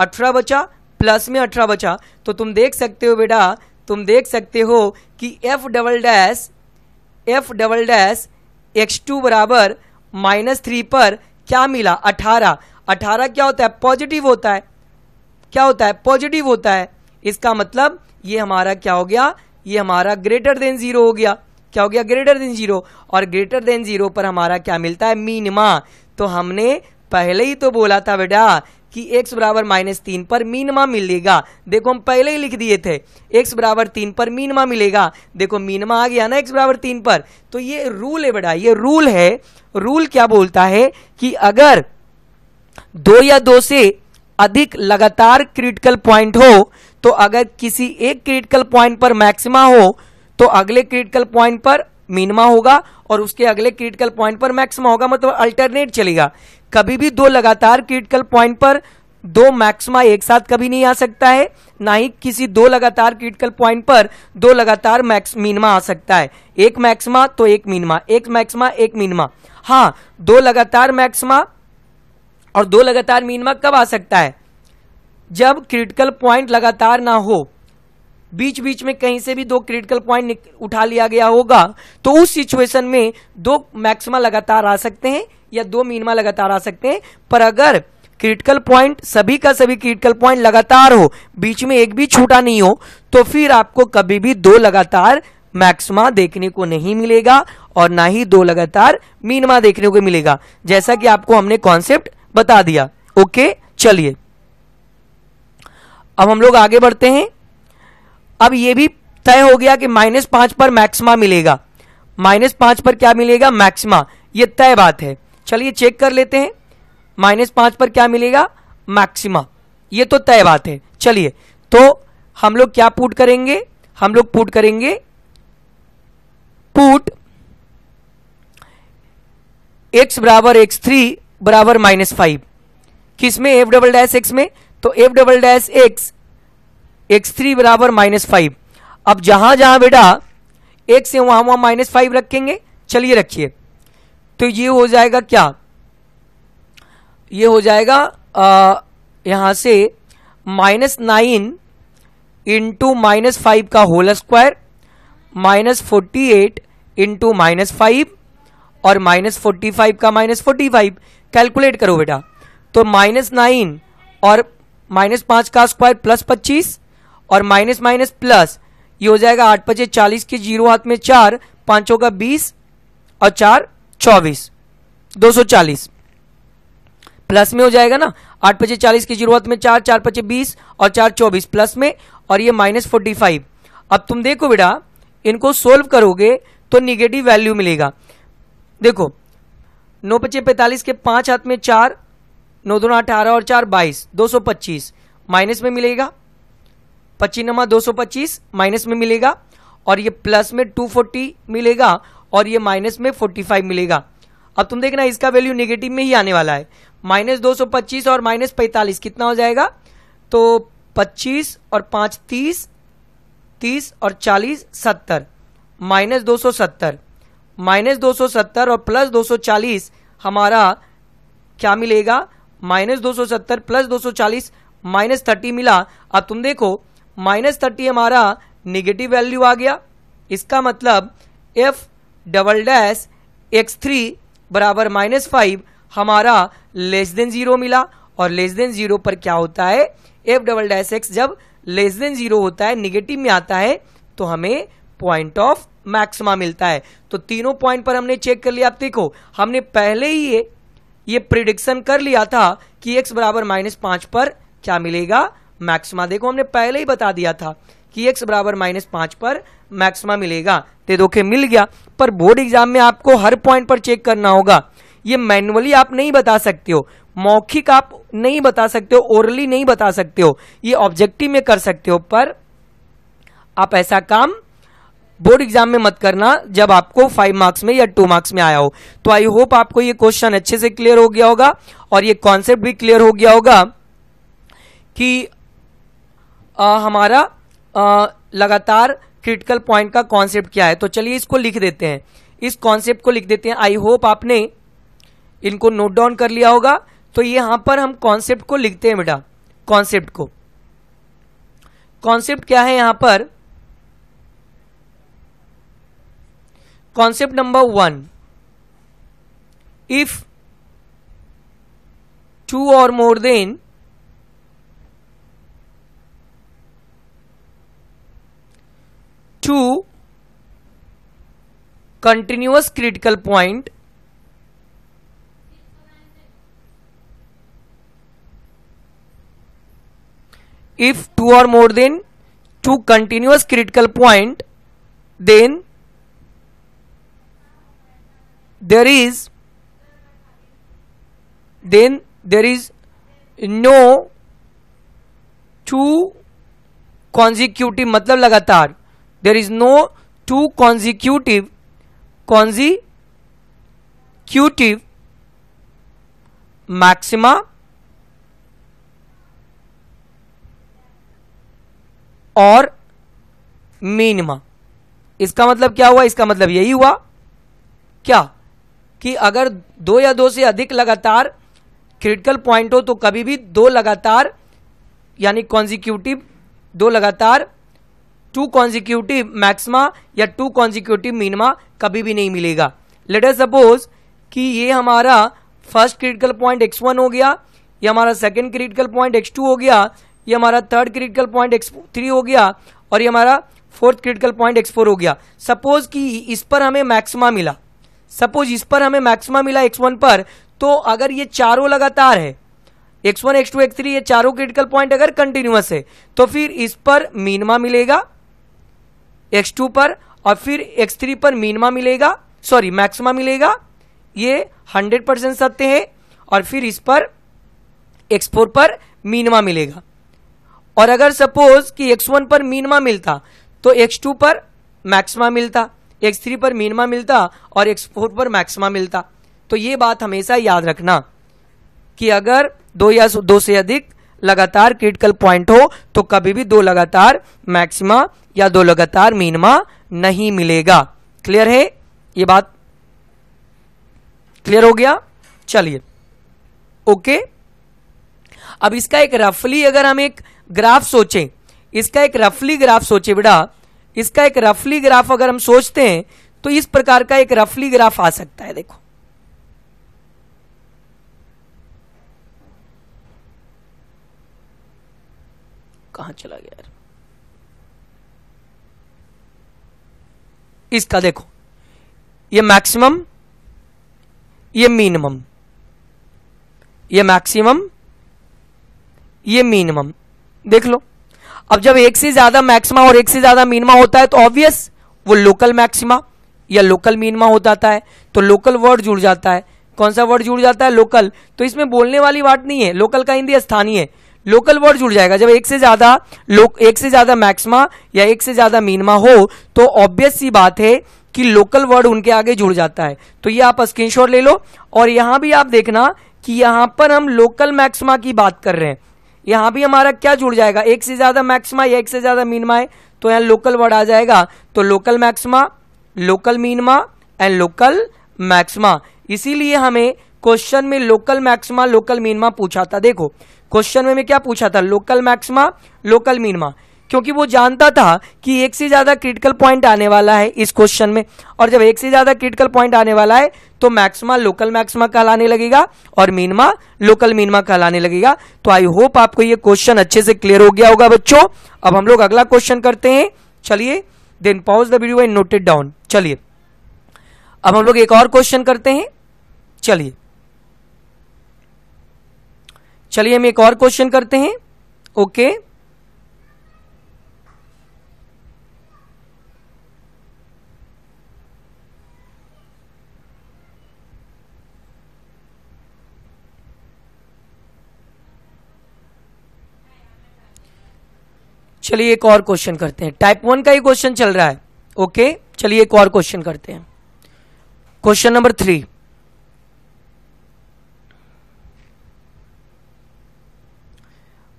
अठारह बचा प्लस में अठारह बचा तो तुम देख सकते हो बेटा तुम देख सकते हो कि f double dash f double dash x two बराबर माइनस थ्री पर क्या मिला अठारह अठारह क्या होता है पॉजिटिव होता है क्या होता है पॉजिटिव होता है इसका मतलब ये हमारा क्या हो गया ये हमारा ग्रेटर देन जीरो हो गया क्या हो गया ग्रेटर देन जीरो और ग्रेटर देन जीरो पर हमारा क्या मिलता है मीनिमा तो हमने पहले ही तो बोला था बेटा कि x बराबर माइनस तीन पर मिनिमा मिलेगा देखो हम पहले ही लिख दिए थे x बराबर तीन पर मीनमा मिलेगा देखो मिनिमा आ गया ना x बराबर तीन पर तो ये रूल है बड़ा ये रूल है रूल क्या बोलता है कि अगर दो या दो से अधिक लगातार क्रिटिकल पॉइंट हो तो अगर किसी एक क्रिटिकल पॉइंट पर मैक्सिमा हो तो अगले क्रिटिकल पॉइंट पर मिनिमा होगा और उसके अगले क्रिटिकल पॉइंट पर मैक्सिमा होगा मतलब अल्टरनेट चलेगा कभी भी दो लगातार क्रिटिकल पॉइंट पर दो मैक्सिमा एक साथ कभी नहीं आ सकता है ना ही किसी दो लगातार क्रिटिकल पॉइंट पर दो लगातार मैक्स मिनिमा आ सकता है एक मैक्सिमा तो एक मिनिमा एक मैक्सिमा एक मिनिमा हाँ दो लगातार मैक्सिमा और दो लगातार मिनिमा कब आ सकता है जब क्रिटिकल पॉइंट लगातार ना हो बीच बीच में कहीं से भी दो क्रिटिकल पॉइंट उठा लिया गया होगा तो उस सिचुएशन में दो मैक्सिमा लगातार आ सकते हैं या दो मिनिमा लगातार आ सकते हैं पर अगर क्रिटिकल पॉइंट सभी का सभी क्रिटिकल पॉइंट लगातार हो बीच में एक भी छूटा नहीं हो तो फिर आपको कभी भी दो लगातार मैक्सिमा देखने को नहीं मिलेगा और ना ही दो लगातार मिनिमा देखने को मिलेगा जैसा कि आपको हमने कॉन्सेप्ट बता दिया ओके चलिए अब हम लोग आगे बढ़ते हैं अब यह भी तय हो गया कि माइनस पांच पर मैक्सिमा मिलेगा माइनस पांच पर क्या मिलेगा मैक्समा यह तय बात है चलिए चेक कर लेते हैं माइनस पांच पर क्या मिलेगा मैक्सिमा ये तो तय बात है चलिए तो हम लोग क्या पुट करेंगे हम लोग पुट करेंगे पुट एक्स बराबर एक्स थ्री बराबर माइनस फाइव किस में एफ डबल डैश एक्स में तो f double dash x x three बराबर माइनस फाइव अब जहां जहां बेटा एक्स है वहां वहां माइनस फाइव रखेंगे चलिए रखिए तो ये हो जाएगा क्या ये हो जाएगा यहां से minus nine into minus five का whole square minus forty eight into minus five और माइनस फोर्टी फाइव का माइनस फोर्टी फाइव कैलकुलेट करो बेटा तो माइनस नाइन और माइनस पाँच का स्क्वायर प्लस पच्चीस और माइनस माइनस प्लस ये हो जाएगा आठ पचे चालीस के जीरो हाथ में चार पाँचों का बीस और चार चौबीस दो सौ चालीस प्लस में हो जाएगा ना आठ पचे चालीस की जरूरत में चार चार पचे बीस और चार चौबीस प्लस में और ये माइनस फोर्टी फाइव अब तुम देखो बेटा इनको सोल्व करोगे तो निगेटिव वैल्यू मिलेगा देखो नौ पचे पैंतालीस के पांच हाथ में चार नौ दोनों अठारह और चार बाईस दो सौ पच्चीस माइनस में मिलेगा पच्चीस नमा दो सौ पच्चीस माइनस में मिलेगा और ये प्लस में टू फोर्टी मिलेगा और ये माइनस में फोर्टी फाइव मिलेगा अब तुम देखना इसका वैल्यू निगेटिव में ही आने वाला है माइनस दो सौ पच्चीस और माइनस पैंतालीस कितना हो जाएगा तो पच्चीस और पांच तीस तीस और चालीस सत्तर माइनस दो सौ सत्तर माइनस दो सौ सत्तर और प्लस दो सौ चालीस हमारा क्या मिलेगा माइनस दो सौ सत्तर प्लस दो सौ चालीस माइनस थर्टी मिला अब तुम देखो माइनस थर्टी हमारा निगेटिव वैल्यू आ गया इसका मतलब f double dash x three बराबर माइनस फाइव हमारा लेस देन जीरो मिला और लेस देन जीरो पर क्या होता है एफ डबल डैश एक्स जब लेस देन जीरो होता है निगेटिव में आता है तो हमें पॉइंट ऑफ मैक्सिमा मिलता है तो तीनों पॉइंट पर हमने चेक कर लिया आप देखो हमने पहले ही ये ये प्रिडिक्शन कर लिया था कि x बराबर माइनस पांच पर क्या मिलेगा मैक्सिमा देखो हमने पहले ही बता दिया था कि x बराबर माइनस पांच पर मैक्सिमा मिलेगा तो देखे मिल गया पर बोर्ड एग्जाम में आपको हर पॉइंट पर चेक करना होगा ये मैनुअली आप नहीं बता सकते हो मौखिक आप नहीं बता सकते हो ओरली नहीं बता सकते हो ये ऑब्जेक्टिव में कर सकते हो पर आप ऐसा काम बोर्ड एग्जाम में मत करना जब आपको फाइव मार्क्स में या टू मार्क्स में आया हो तो आई होप आपको ये क्वेश्चन अच्छे से क्लियर हो गया होगा और ये कॉन्सेप्ट भी क्लियर हो गया होगा कि आ, हमारा आ, लगातार क्रिटिकल पॉइंट का कॉन्सेप्ट क्या है तो चलिए इसको लिख देते हैं इस कॉन्सेप्ट को लिख देते हैं आई होप आपने इनको नोट डाउन कर लिया होगा तो यहां पर हम कॉन्सेप्ट को लिखते हैं बेटा कॉन्सेप्ट को कॉन्सेप्ट क्या है यहां पर concept number one if two और more than two continuous critical point if two or more than two continuous critical point then there is then there is no two consecutive मतलब लगातार there is no two consecutive consecutive maxima और minima इसका मतलब क्या हुआ इसका मतलब यही हुआ क्या कि अगर दो या दो से अधिक लगातार क्रिटिकल पॉइंट हो तो कभी भी दो लगातार यानी कॉन्जिक्यूटिव दो लगातार टू कॉन्जिक्यूटिव मैक्सिमा या टू कॉन्जिक्यूटिव मिनिमा कभी भी नहीं मिलेगा लेटर सपोज कि ये हमारा first critical point x one हो गया ये हमारा second critical point x two हो गया ये हमारा third critical point x three हो गया और ये हमारा fourth critical point x four हो गया सपोज कि इस पर हमें मैक्सिमा मिला सपोज इस पर हमें मैक्सिमा मिला एक्स वन पर तो अगर ये चारों लगातार है x one x two x three ये चारों क्रिटिकल पॉइंट अगर कंटिन्यूस है तो फिर इस पर मिनिमा मिलेगा x2 पर और फिर x3 पर मिनिमा मिलेगा सॉरी मैक्सिमा मिलेगा ये 100 परसेंट सत्य है और फिर इस पर x4 पर मिनिमा मिलेगा और अगर सपोज कि x1 पर मिनिमा मिलता तो x2 पर मैक्सिमा मिलता x3 पर मिनिमा मिलता और x4 पर मैक्सिमा मिलता तो ये बात हमेशा याद रखना कि अगर दो या दो से अधिक लगातार क्रिटिकल पॉइंट हो तो कभी भी दो लगातार मैक्सिमा या दो लगातार मीनमा नहीं मिलेगा क्लियर है ये बात क्लियर हो गया चलिए ओके अब इसका एक रफली अगर हम एक ग्राफ सोचें इसका एक रफली ग्राफ सोचे बेटा इसका एक रफली ग्राफ अगर हम सोचते हैं तो इस प्रकार का एक रफली ग्राफ आ सकता है देखो कहा चला गया यार इसका देखो ये मैक्सिमम ये मिनिमम ये मैक्सिमम ये मिनिमम देख लो अब जब एक से ज्यादा मैक्सिमा और एक से ज्यादा मिनिमा होता है तो ऑब्वियस वो लोकल मैक्सिमा या लोकल मिनिमा हो जाता है तो लोकल वर्ड जुड़ जाता है कौन सा वर्ड जुड़ जाता है लोकल तो इसमें बोलने वाली बात नहीं है लोकल का हिंदी स्थानीय है लोकल वर्ड जुड़ जाएगा जब एक से ज्यादा एक से ज्यादा मैक्सिमा या एक से ज्यादा मीनमा हो तो ऑब्वियस सी बात है कि लोकल वर्ड उनके आगे जुड़ जाता है तो ये आप स्क्रीन ले लो और यहां भी आप देखना कि यहां पर हम लोकल मैक्सिमा की बात कर रहे हैं यहां भी हमारा क्या जुड़ जाएगा एक से ज्यादा मैक्सिमा या एक से ज्यादा मीनमा है तो यहाँ लोकल वर्ड आ जाएगा तो local maxima local minima and local maxima इसीलिए हमें क्वेश्चन में लोकल मैक्सिमा लोकल मीनमा पूछा था देखो क्वेश्चन में मैं क्या पूछा था लोकल मैक्सिमा लोकल मिनिमा क्योंकि वो जानता था कि एक से ज़्यादा क्रिटिकल पॉइंट आने वाला है इस क्वेश्चन में और जब एक से ज़्यादा क्रिटिकल पॉइंट आने वाला है तो मैक्सिमा लोकल मैक्सिमा कहलाने लगेगा और मिनिमा लोकल मिनिमा कहलाने लगेगा तो आई होप आपको ये क्वेश्चन अच्छे से क्लियर हो गया होगा बच्चों अब हम लोग अगला क्वेश्चन करते हैं चलिए then pause the video and noted down चलिए अब हम लोग एक और क्वेश्चन करते हैं चलिए चलिए हम एक और क्वेश्चन करते हैं ओके चलिए एक और क्वेश्चन करते हैं टाइप वन का ही क्वेश्चन चल रहा है ओके चलिए एक और क्वेश्चन करते हैं क्वेश्चन नंबर थ्री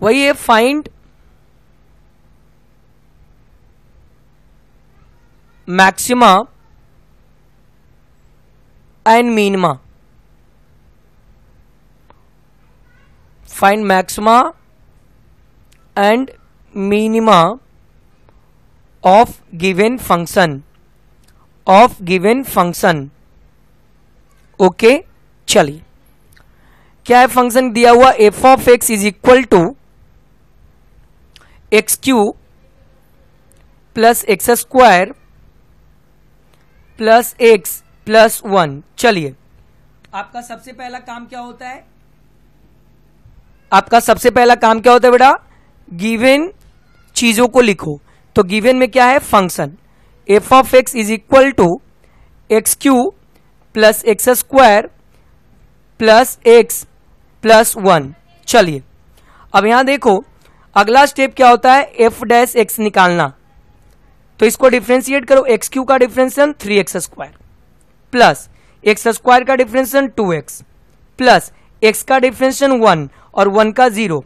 वही है find maxima and minima find maxima and minima of given function of given function okay चलिए क्या है फंक्शन दिया हुआ f of x is equal to x cube plus x square plus x plus one चलिए आपका सबसे पहला काम क्या होता है आपका सबसे पहला काम क्या होता है बेटा गिवन चीजों को लिखो तो गिवन में क्या है function f of x is equal to x cube plus x square plus x plus one चलिए अब यहां देखो अगला स्टेप क्या होता है एफ डैश एक्स निकालना तो इसको डिफ्रेंशिएट करो एक्स क्यू का differentiation three x square plus x square का differentiation two x plus x का डिफ्रेंशियन वन और वन का जीरो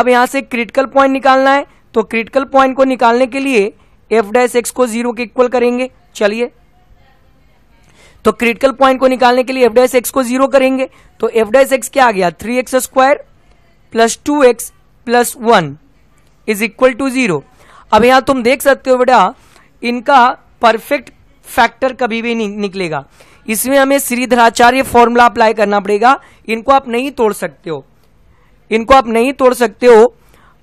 अब यहां से क्रिटिकल पॉइंट निकालना है तो क्रिटिकल पॉइंट को निकालने के लिए एफ डैश एक्स को जीरो के इक्वल करेंगे चलिए तो क्रिटिकल पॉइंट को निकालने के लिए एफ डैश एक्स को जीरो करेंगे तो एफ डैश एक्स क्या आ गया three x square plus two x plus one is equal to zero अब यहां तुम देख सकते हो बेटा इनका परफेक्ट फैक्टर कभी भी नहीं निकलेगा इसमें हमें श्रीधराचार्य फॉर्मूला अप्लाई करना पड़ेगा इनको आप नहीं तोड़ सकते हो इनको आप नहीं तोड़ सकते हो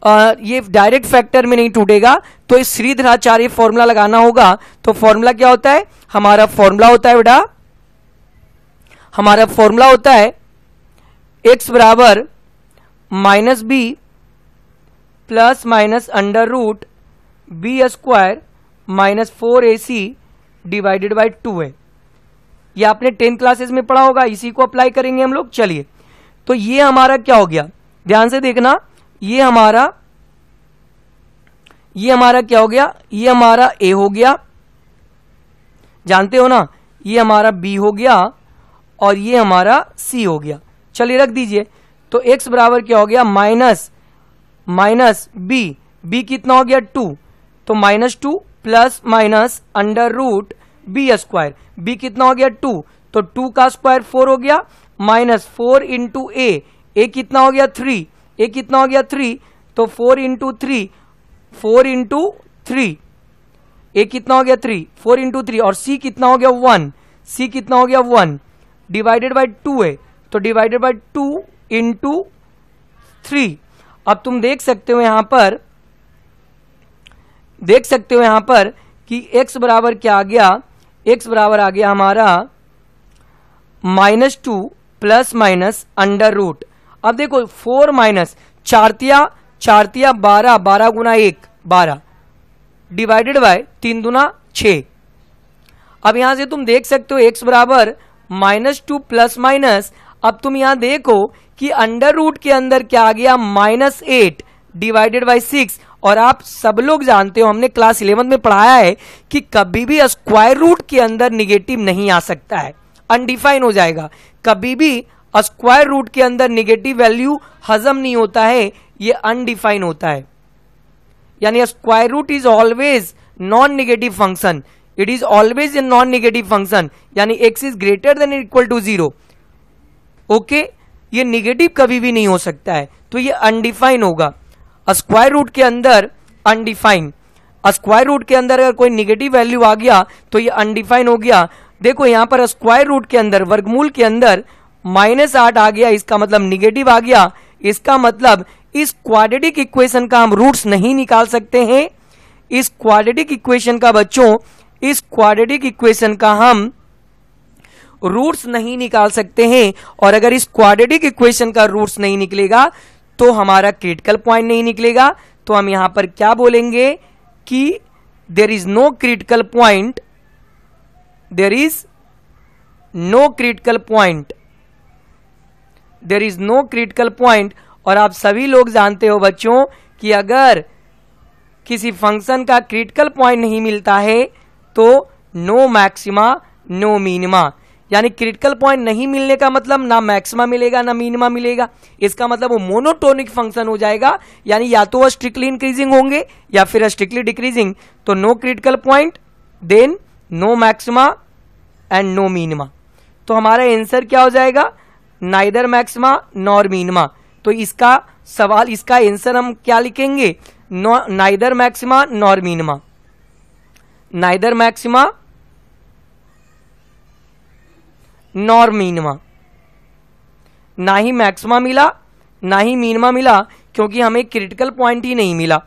आ, ये डायरेक्ट फैक्टर में नहीं टूटेगा तो इस श्रीधराचार्य फॉर्मूला लगाना होगा तो फॉर्मूला क्या होता है हमारा फॉर्मूला होता है बेटा हमारा फॉर्मूला होता है एक्स बराबर minus b plus minus under root b square minus four a c divided by two है ये आपने टेंथ क्लासेस में पढ़ा होगा इसी को अप्लाई करेंगे हम लोग चलिए तो ये हमारा क्या हो गया ध्यान से देखना ये हमारा ये हमारा क्या हो गया ये हमारा ए हो गया जानते हो ना ये हमारा बी हो गया और ये हमारा सी हो गया चलिए रख दीजिए तो एक्स बराबर क्या हो गया माइनस माइनस बी बी कितना हो गया टू तो minus two plus minus under root b square b कितना हो गया टू तो टू का स्क्वायर फोर हो गया minus four into a a कितना हो गया थ्री ए कितना हो गया थ्री तो four into three four into three a कितना हो गया थ्री फोर इंटू थ्री और सी कितना हो गया वन सी कितना हो गया वन डिवाइडेड बाई टू है तो divided by two into three अब तुम देख सकते हो यहां पर देख सकते हो यहां पर कि x बराबर क्या आ गया x बराबर आ गया हमारा minus two plus minus under root अब देखो फोर माइनस चारतिया चारतिया बारह बारह गुना एक बारह डिवाइडेड बाय तीन गुना छ अब यहां से तुम देख सकते हो x बराबर माइनस टू प्लस माइनस अब तुम यहां देखो कि अंडर रूट के अंदर क्या आ गया minus eight divided by six और आप सब लोग जानते हो हमने क्लास इलेवंथ में पढ़ाया है कि कभी भी स्क्वायर रूट के अंदर निगेटिव नहीं आ सकता है अनडिफाइन हो जाएगा कभी भी स्क्वायर रूट के अंदर निगेटिव वैल्यू हजम नहीं होता है ये अनडिफाइन होता है यानी square root is always non negative function it is always a non negative function यानी x is greater than equal to zero okay ये निगेटिव कभी भी नहीं हो सकता है तो ये अनडिफाइन होगा स्क्वायर रूट के अंदर अनडिफाइन स्क्वायर रूट के अंदर अगर कोई निगेटिव वैल्यू आ गया तो ये अनडिफाइन हो गया देखो यहां पर स्क्वायर रूट के अंदर वर्गमूल के अंदर माइनस आठ आ गया इसका मतलब निगेटिव आ गया इसका मतलब इस क्वाड्रेटिक इक्वेशन का हम रूट्स नहीं निकाल सकते हैं इस क्वाड्रेटिक इक्वेशन का बच्चों इस क्वाड्रेटिक इक्वेशन का हम रूट्स नहीं निकाल सकते हैं और अगर इस क्वाड्रेटिक इक्वेशन का रूट्स नहीं निकलेगा तो हमारा क्रिटिकल पॉइंट नहीं निकलेगा तो हम यहां पर क्या बोलेंगे कि there is no critical point there is no critical point there is no critical point और आप सभी लोग जानते हो बच्चों कि अगर किसी फंक्शन का क्रिटिकल पॉइंट नहीं मिलता है तो नो मैक्सिमा नो मिनिमा यानी क्रिटिकल पॉइंट नहीं मिलने का मतलब ना मैक्सिमा मिलेगा ना मिनिमा मिलेगा इसका मतलब वो मोनोटोनिक फंक्शन हो जाएगा यानी या तो वह स्ट्रिक्टली इंक्रीजिंग होंगे या फिर स्ट्रिक्टली डिक्रीजिंग तो no critical point then no maxima and no minima तो हमारा आंसर क्या हो जाएगा नाइदर मैक्सिमा नॉर मिनिमा तो इसका सवाल इसका आंसर हम क्या लिखेंगे neither maxima nor minima neither maxima nor minima ना ही मैक्सिमा मिला ना ही मिनिमा मिला क्योंकि हमें क्रिटिकल पॉइंट ही नहीं मिला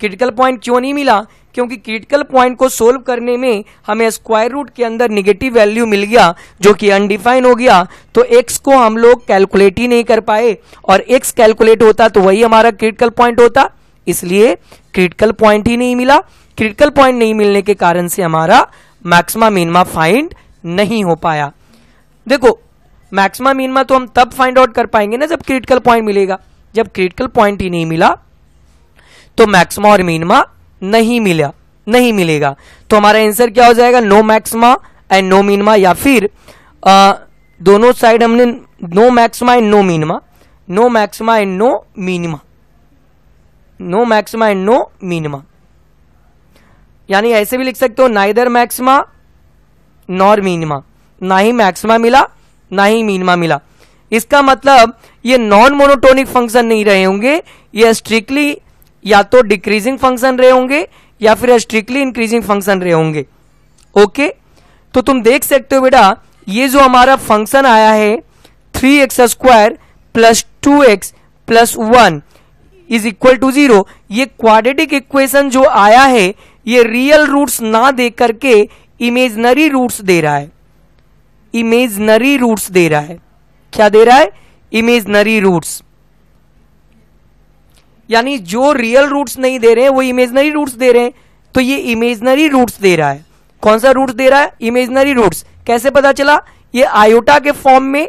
क्रिटिकल पॉइंट क्यों नहीं मिला क्योंकि क्रिटिकल पॉइंट को सोल्व करने में हमें स्क्वायर रूट के अंदर निगेटिव वैल्यू मिल गया जो कि अनडिफाइन हो गया तो एक्स को हम लोग कैलकुलेट ही नहीं कर पाए और एक्स कैलकुलेट होता तो वही हमारा क्रिटिकल पॉइंट होता इसलिए क्रिटिकल पॉइंट ही नहीं मिला क्रिटिकल पॉइंट नहीं मिलने के कारण से हमारा मैक्सिमा मिनिमा फाइंड नहीं हो पाया देखो मैक्सिमा मिनिमा तो हम तब फाइंड आउट कर पाएंगे ना जब क्रिटिकल पॉइंट मिलेगा जब क्रिटिकल पॉइंट ही नहीं मिला तो मैक्सिमा और मिनिमा नहीं मिला नहीं मिलेगा तो हमारा आंसर क्या हो जाएगा no maxima and no minima या फिर आ, दोनों साइड हमने no maxima and no minima no maxima and no minima no maxima and no minima यानी ऐसे भी लिख सकते हो नाइदर मैक्सिमा नॉर मिनिमा ना ही मैक्सिमा मिला ना ही मिनिमा मिला इसका मतलब ये नॉन मोनोटोनिक फंक्शन नहीं रहे होंगे ये स्ट्रिक्टली या तो डिक्रीजिंग फंक्शन रहे होंगे या फिर स्ट्रिक्टली इंक्रीजिंग फंक्शन रहे होंगे ओके तो तुम देख सकते हो बेटा ये जो हमारा फंक्शन आया है three x square plus two x plus one is equal to zero ये क्वाड्रेटिक इक्वेशन जो आया है ये रियल रूट्स ना दे करके इमेजनरी रूट्स दे रहा है इमेजनरी रूट्स दे रहा है क्या दे रहा है इमेजनरी रूट्स यानी जो रियल रूट्स नहीं दे रहे हैं वो इमेजनरी रूट्स दे रहे हैं तो ये इमेजनरी रूट्स दे रहा है कौन सा रूट दे रहा है इमेजनरी रूट्स कैसे पता चला ये आयोटा के फॉर्म में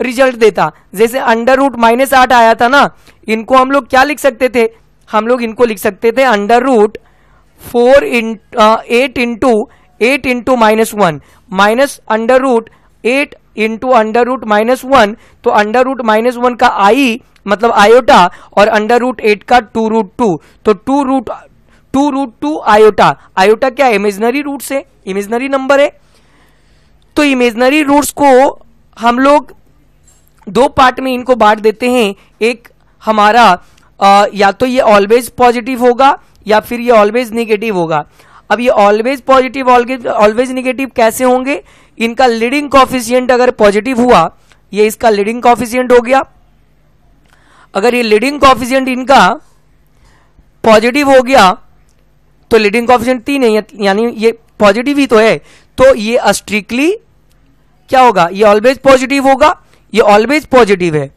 रिजल्ट देता जैसे अंडर रूट माइनस आठ आया था ना इनको हम लोग क्या लिख सकते थे हम लोग इनको लिख सकते थे under root four in eight into eight into minus one minus under root eight into under root minus one तो अंडर रूट माइनस वन का आई मतलब आयोटा और अंडर रूट एट का टू रूट टू तो two root two root two iota iota क्या imaginary root है imaginary number है तो इमेजनरी रूट्स को हम लोग दो पार्ट में इनको बांट देते हैं एक हमारा आ, या तो ये ऑलवेज पॉजिटिव होगा या फिर ये ऑलवेज निगेटिव होगा अब ये ऑलवेज पॉजिटिव ऑलवेज निगेटिव कैसे होंगे इनका लीडिंग कॉफिशियंट अगर पॉजिटिव हुआ ये इसका लीडिंग कॉफिशियंट हो गया अगर ये लीडिंग कॉफिशियंट इनका पॉजिटिव हो गया तो लीडिंग कॉफिशियंट तीन है यानी ये पॉजिटिव ही तो है तो ये स्ट्रिक्टली क्या होगा ये ऑलवेज पॉजिटिव होगा ये ऑलवेज पॉजिटिव है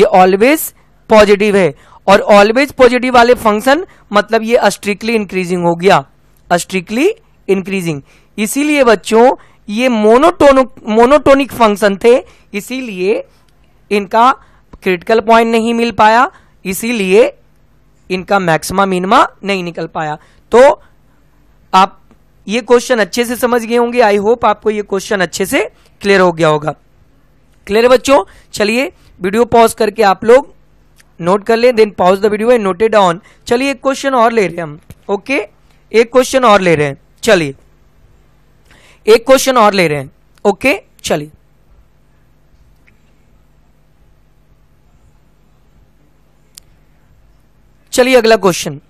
ये ऑलवेज पॉजिटिव है और ऑलवेज पॉजिटिव वाले फंक्शन मतलब ये स्ट्रिक्टली इंक्रीजिंग हो गया स्ट्रिक्टली इंक्रीजिंग इसीलिए बच्चों ये मोनोटोनिक मोनोटोनिक फंक्शन थे इसीलिए इनका क्रिटिकल पॉइंट नहीं मिल पाया इसीलिए इनका मैक्सिमा मिनिमा नहीं निकल पाया तो आप ये क्वेश्चन अच्छे से समझ गए होंगे आई होप आपको ये क्वेश्चन अच्छे से क्लियर हो गया होगा क्लियर बच्चों चलिए वीडियो पॉज करके आप लोग नोट कर लें then pause the video and noted on चलिए एक क्वेश्चन और ले रहे हम ओके okay? एक क्वेश्चन और ले रहे हैं चलिए एक क्वेश्चन और ले रहे हैं ओके चलिए चलिए अगला question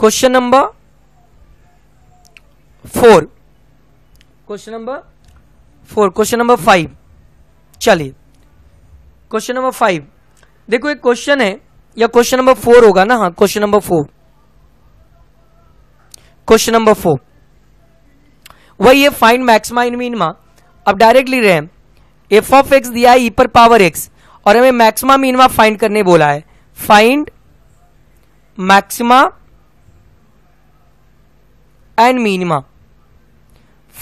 question number four question number four question number five चलिए क्वेश्चन नंबर फाइव देखो एक क्वेश्चन है या क्वेश्चन नंबर फोर होगा ना हाँ question number four question number four वही है फाइंड मैक्सिमा इन मिनिमा अब डायरेक्टली रहे एफ ऑफ एक्स दिया है e पर पावर एक्स और हमें मैक्सिमा मिनिमा फाइंड करने बोला है find maxima and minima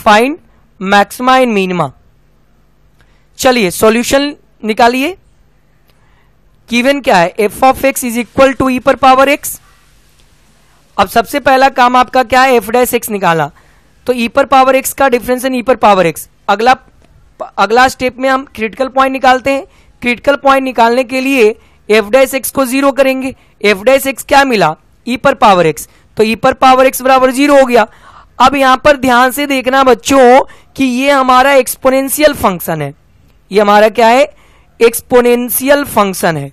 find maxima and minima चलिए सॉल्यूशन निकालिए गिवन क्या है f of x is equal to e पर पावर एक्स अब सबसे पहला काम आपका क्या है एफ डैश एक्स निकाला तो ई e पर पावर एक्स का इन ई e पर पावर एक्स अगला अगला स्टेप में हम क्रिटिकल पॉइंट निकालते हैं क्रिटिकल पॉइंट निकालने के लिए एफ डैश एक्स को जीरो करेंगे एफ डैश एक्स क्या मिला ई e पर पावर एक्स तो ई पर पावर एक्स बराबर जीरो हो गया अब यहां पर ध्यान से देखना बच्चों कि ये हमारा एक्सपोनेंशियल फंक्शन है ये हमारा क्या है एक्सपोनेंशियल फंक्शन है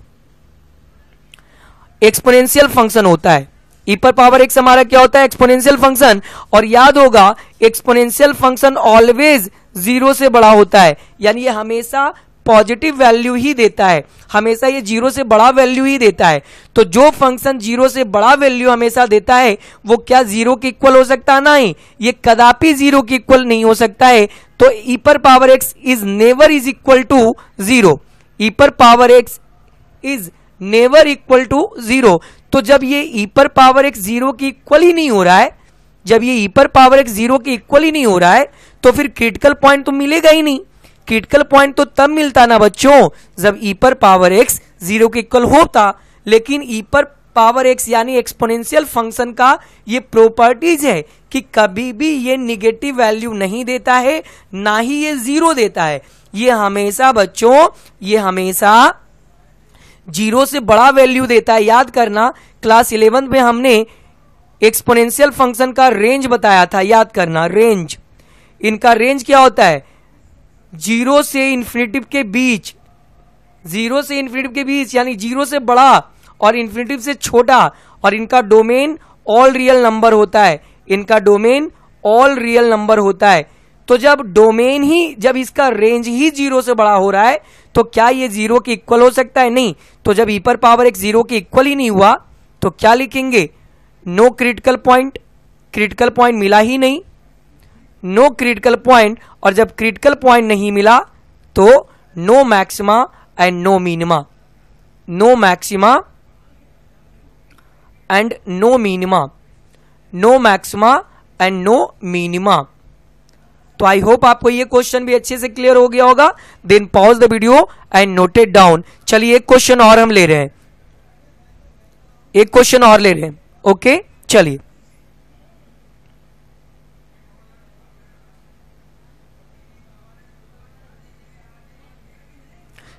एक्सपोनेंशियल फंक्शन होता है ई e पर पावर एक्स हमारा क्या होता है एक्सपोनेंशियल फंक्शन और याद होगा एक्सपोनेंशियल फंक्शन ऑलवेज जीरो से बड़ा होता है यानी ये हमेशा पॉजिटिव वैल्यू ही देता है हमेशा ये जीरो से बड़ा वैल्यू ही देता है तो जो फंक्शन जीरो से बड़ा वैल्यू हमेशा देता है वो क्या जीरो के इक्वल हो सकता है ना ही ये कदापि जीरो के इक्वल नहीं हो सकता है तो ई e पर power x is never is equal to zero e पर power x is never equal to zero तो जब ये ई e पर पावर एक जीरो की इक्वल ही नहीं हो रहा है जब ये ई e पर पावर एक जीरो की इक्वल ही नहीं हो रहा है तो फिर क्रिटिकल पॉइंट तो मिलेगा ही नहीं क्रिटिकल पॉइंट तो तब मिलता ना बच्चों जब ई e पर पावर एक्स जीरो के इक्वल होता लेकिन ई पर पावर एक्स यानी एक्सपोनेंशियल फंक्शन का ये प्रॉपर्टीज है कि कभी भी ये निगेटिव वैल्यू नहीं देता है ना ही ये जीरो देता है ये हमेशा बच्चों ये हमेशा जीरो से बड़ा वैल्यू देता है याद करना क्लास इलेवेंथ में हमने एक्सपोनेंशियल फंक्शन का रेंज बताया था याद करना रेंज इनका रेंज क्या होता है जीरो से इन्फिनेटिव के बीच जीरो से इन्फिनेटिव के बीच यानी जीरो से बड़ा और इन्फिनेटिव से छोटा और इनका डोमेन ऑल रियल नंबर होता है इनका डोमेन ऑल रियल नंबर होता है तो जब डोमेन ही जब इसका रेंज ही जीरो से बड़ा हो रहा है तो क्या ये जीरो के इक्वल हो सकता है नहीं तो जब ईपर e पावर एक जीरो के इक्वल ही नहीं हुआ तो क्या लिखेंगे no critical point critical point मिला ही नहीं नो क्रिटिकल पॉइंट और जब क्रिटिकल पॉइंट नहीं मिला तो no maxima and no minima no maxima and no minima no maxima and no minima तो आई होप आपको ये क्वेश्चन भी अच्छे से क्लियर हो गया होगा then pause the video and noted down चलिए एक क्वेश्चन और हम ले रहे हैं एक क्वेश्चन और ले रहे हैं ओके चलिए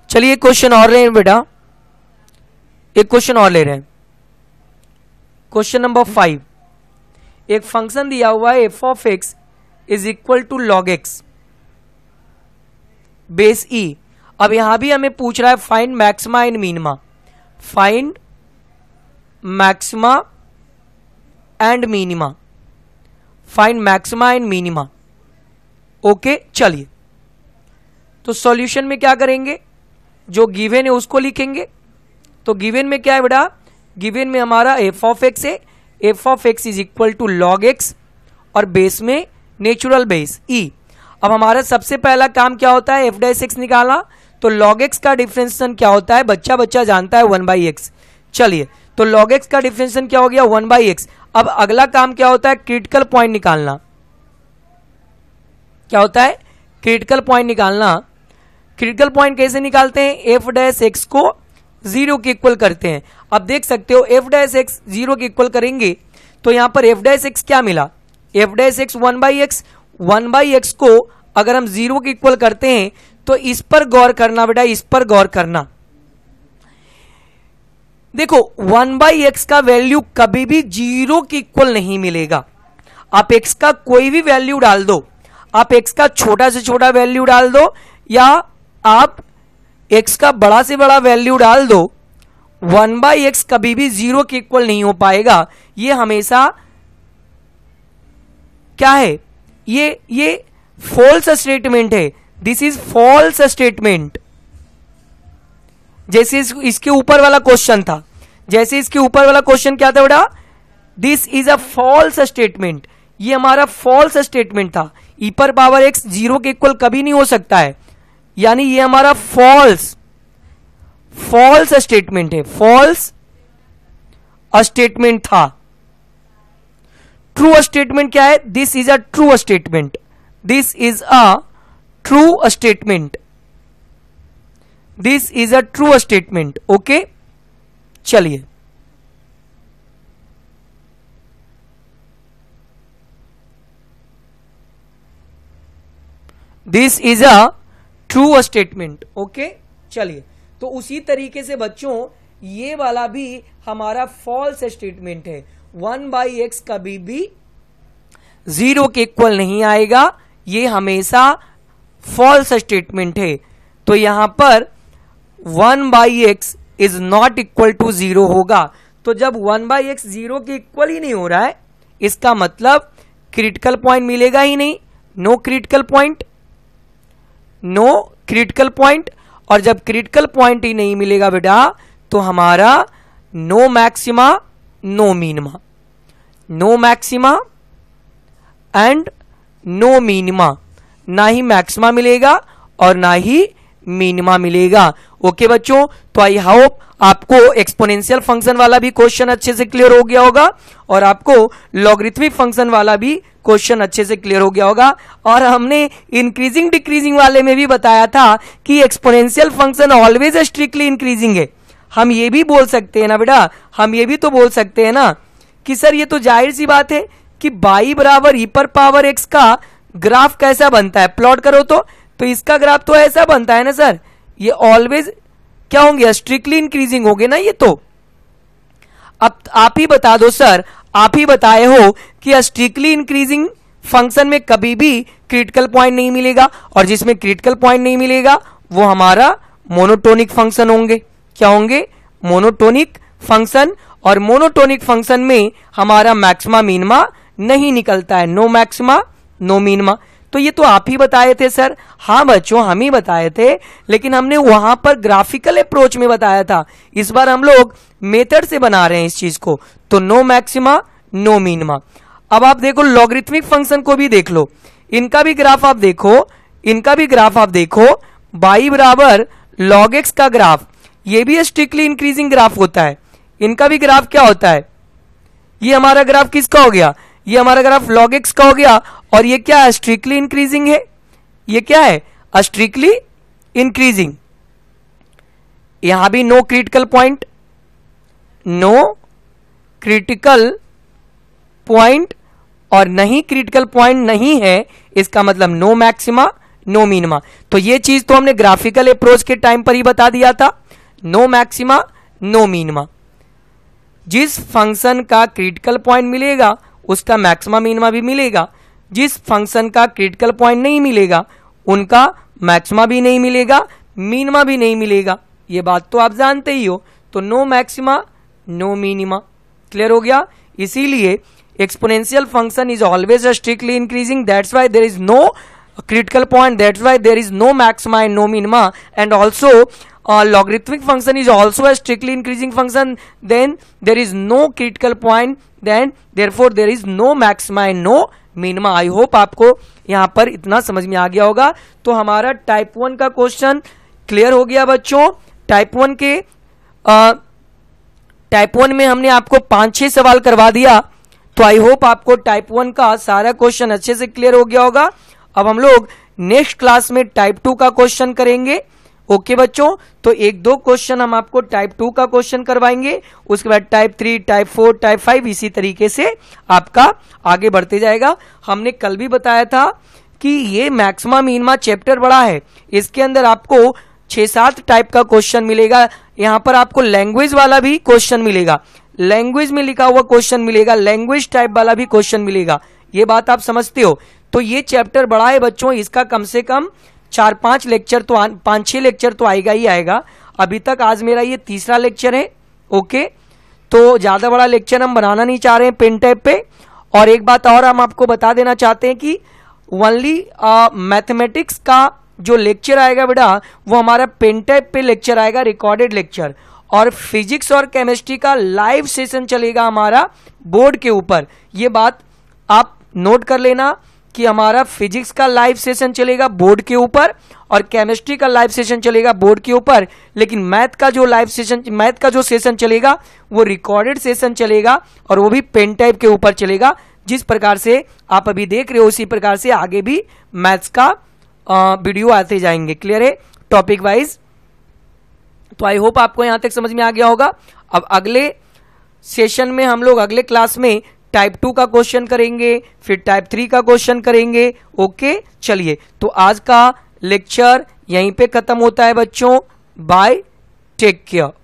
चलिए एक क्वेश्चन और ले रहे हैं बेटा एक क्वेश्चन और ले रहे हैं क्वेश्चन नंबर फाइव एक फंक्शन दिया हुआ है f of x is equal to log x base e अब यहां भी हमें पूछ रहा है find maxima and minima find maxima and minima find maxima and minima okay चलिए तो सॉल्यूशन में क्या करेंगे जो गिवेन है उसको लिखेंगे तो गिवेन में क्या है बेटा गिवेन में हमारा एफ ऑफ एक्स है f of x is equal to log x और बेस में नेचुरल बेस ई e. अब हमारा सबसे पहला काम क्या होता है एफ डाइस सिक्स निकाला तो लॉग एक्स का डिफरेंशन क्या होता है बच्चा बच्चा जानता है वन बाई एक्स चलिए तो लॉग एक्स का डिफरेंशन क्या हो गया वन बाई एक्स अब अगला काम क्या होता है क्रिटिकल पॉइंट निकालना क्या होता है क्रिटिकल पॉइंट निकालना क्रिटिकल पॉइंट कैसे निकालते हैं एफ डैस एक्स को जीरो के इक्वल करते हैं अब देख सकते हो एफ डैस एक्स जीरो के इक्वल करेंगे तो यहां पर एफ डैस एक्स क्या मिला f dash x one by x one by x को अगर हम जीरो के इक्वल करते हैं तो इस पर गौर करना बेटा इस पर गौर करना देखो वन बाई एक्स का वैल्यू कभी भी जीरो के इक्वल नहीं मिलेगा आप एक्स का कोई भी वैल्यू डाल दो आप एक्स का छोटा से छोटा वैल्यू डाल दो या आप एक्स का बड़ा से बड़ा वैल्यू डाल दो वन बाई एक्स कभी भी जीरो के इक्वल नहीं हो पाएगा ये हमेशा क्या है ये ये फॉल्स स्टेटमेंट है दिस इज फॉल्स स्टेटमेंट जैसे इसके ऊपर वाला क्वेश्चन था जैसे इसके ऊपर वाला क्वेश्चन क्या था बेटा this is a false statement ये हमारा फॉल्स स्टेटमेंट था ई e पर पावर एक्स जीरो के इक्वल कभी नहीं हो सकता है यानी ये हमारा फॉल्स फॉल्स स्टेटमेंट है फॉल्स स्टेटमेंट था ट्रू स्टेटमेंट क्या है this is a true statement this is a true statement this is a true statement okay चलिए this is a true statement okay चलिए तो उसी तरीके से बच्चों ये वाला भी हमारा फॉल्स स्टेटमेंट है वन बाई एक्स कभी भी जीरो के इक्वल नहीं आएगा ये हमेशा फॉल्स स्टेटमेंट है तो यहां पर one by x is not equal to zero होगा तो जब वन बाई एक्स जीरो के इक्वल ही नहीं हो रहा है इसका मतलब क्रिटिकल पॉइंट मिलेगा ही नहीं no critical point no critical point और जब क्रिटिकल पॉइंट ही नहीं मिलेगा बेटा तो हमारा no maxima no minima no maxima and no minima ना ही मैक्सिमा मिलेगा और ना ही मिनिमा मिलेगा ओके okay, बच्चों तो आई होप आपको एक्सपोनेंशियल फंक्शन वाला भी क्वेश्चन अच्छे से क्लियर हो गया होगा और आपको लॉगरिथमिक फंक्शन वाला भी क्वेश्चन अच्छे से क्लियर हो गया होगा और हमने इंक्रीजिंग डिक्रीजिंग वाले में भी बताया था कि exponential function always strictly increasing है हम ये भी बोल सकते हैं ना बेटा हम ये भी तो बोल सकते हैं ना कि सर ये तो जाहिर सी बात है कि बाई बराबर ई पर पावर एक्स का ग्राफ कैसा बनता है प्लॉट करो तो तो इसका ग्राफ तो ऐसा बनता है ना सर ये ऑलवेज क्या होंगे स्ट्रिक्टली इंक्रीजिंग होगे ना ये तो अब आप ही बता दो सर आप ही बताए हो कि स्ट्रिक्टली इंक्रीजिंग फंक्शन में कभी भी क्रिटिकल पॉइंट नहीं मिलेगा और जिसमें क्रिटिकल पॉइंट नहीं मिलेगा वो हमारा मोनोटोनिक फंक्शन होंगे क्या होंगे मोनोटोनिक फंक्शन और मोनोटोनिक फंक्शन में हमारा मैक्सिमा मिनिमा नहीं निकलता है नो मैक्सिमा नो मिनिमा तो ये तो आप ही बताए थे सर हाँ बच्चों हम ही बताए थे लेकिन हमने वहां पर ग्राफिकल अप्रोच में बताया था इस बार हम लोग मेथड से बना रहे हैं इस चीज को तो नो मैक्सिमा नो मिनिमा अब आप देखो लॉगरिथमिक फंक्शन को भी देख लो इनका भी ग्राफ आप देखो इनका भी ग्राफ आप देखो बाई बराबर लॉग एक्स का ग्राफ ये भी स्ट्रिक्टली इंक्रीजिंग ग्राफ होता है इनका भी ग्राफ क्या होता है ये हमारा ग्राफ किसका हो गया ये हमारा ग्राफ लॉग एक्स का हो गया और ये क्या है स्ट्रिक्टली इंक्रीजिंग है ये क्या है स्ट्रिक्टली इंक्रीजिंग यहां भी no critical point no critical point और नहीं क्रिटिकल पॉइंट नहीं है इसका मतलब नो मैक्सिमा नो मिनिमा तो ये चीज तो हमने ग्राफिकल अप्रोच के टाइम पर ही बता दिया था नो मैक्सिमा नो मिनिमा जिस फंक्शन का क्रिटिकल पॉइंट मिलेगा उसका मैक्सिमा मिनिमा भी मिलेगा जिस फंक्शन का क्रिटिकल पॉइंट नहीं मिलेगा उनका मैक्सिमा भी नहीं मिलेगा मिनिमा भी नहीं मिलेगा ये बात तो आप जानते ही हो तो no maxima no minima clear हो गया इसीलिए exponential function is always strictly increasing that's why there is no critical point that's why there is no maxima and no minima and also uh, function is also also a strictly increasing function then there is no critical point then therefore there is no maxima and no minima I hope आपको यहाँ पर इतना समझ में आ गया होगा तो हमारा टाइप वन का क्वेश्चन क्लियर हो गया बच्चों टाइप वन के टाइप वन में हमने आपको पांच छह सवाल करवा दिया तो आई होप आपको टाइप वन का सारा क्वेश्चन अच्छे से क्लियर हो गया होगा अब हम लोग नेक्स्ट क्लास में टाइप टू का क्वेश्चन करेंगे ओके बच्चों तो एक दो क्वेश्चन हम आपको टाइप टू का क्वेश्चन करवाएंगे उसके बाद type three type four type five इसी तरीके से आपका आगे बढ़ते जाएगा हमने कल भी बताया था कि ये मैक्सिमा इनमा चैप्टर बड़ा है इसके अंदर आपको छह सात टाइप का क्वेश्चन मिलेगा यहाँ पर आपको लैंग्वेज वाला भी क्वेश्चन मिलेगा लैंग्वेज में लिखा हुआ क्वेश्चन मिलेगा लैंग्वेज टाइप वाला भी क्वेश्चन मिलेगा ये बात आप समझते हो तो ये चैप्टर बड़ा है बच्चों इसका कम से कम चार पांच लेक्चर तो पांच छह लेक्चर तो आएगा ही आएगा अभी तक आज मेरा ये तीसरा लेक्चर है ओके तो ज़्यादा बड़ा लेक्चर हम बनाना नहीं चाह रहे हैं पेन टैप पे और एक बात और हम आपको बता देना चाहते हैं कि ओनली मैथमेटिक्स uh, का जो लेक्चर आएगा बेटा वो हमारा पेन टैप पे लेक्चर आएगा रिकॉर्डेड लेक्चर और फिजिक्स और केमिस्ट्री का लाइव सेशन चलेगा हमारा बोर्ड के ऊपर ये बात आप नोट कर लेना कि हमारा फिजिक्स का लाइव सेशन चलेगा बोर्ड के ऊपर और केमिस्ट्री का लाइव सेशन चलेगा बोर्ड के ऊपर लेकिन मैथ का जो लाइव सेशन मैथ का जो सेशन चलेगा वो रिकॉर्डेड सेशन चलेगा और वो भी पेन टाइप के ऊपर चलेगा जिस प्रकार से आप अभी देख रहे हो उसी प्रकार से आगे भी मैथ्स का आ, वीडियो आते जाएंगे क्लियर है टॉपिक वाइज तो आई होप आपको यहां तक समझ में आ गया होगा अब अगले सेशन में हम लोग अगले क्लास में टाइप टू का क्वेश्चन करेंगे फिर टाइप थ्री का क्वेश्चन करेंगे ओके चलिए तो आज का लेक्चर यहीं पे खत्म होता है बच्चों बाय टेक केयर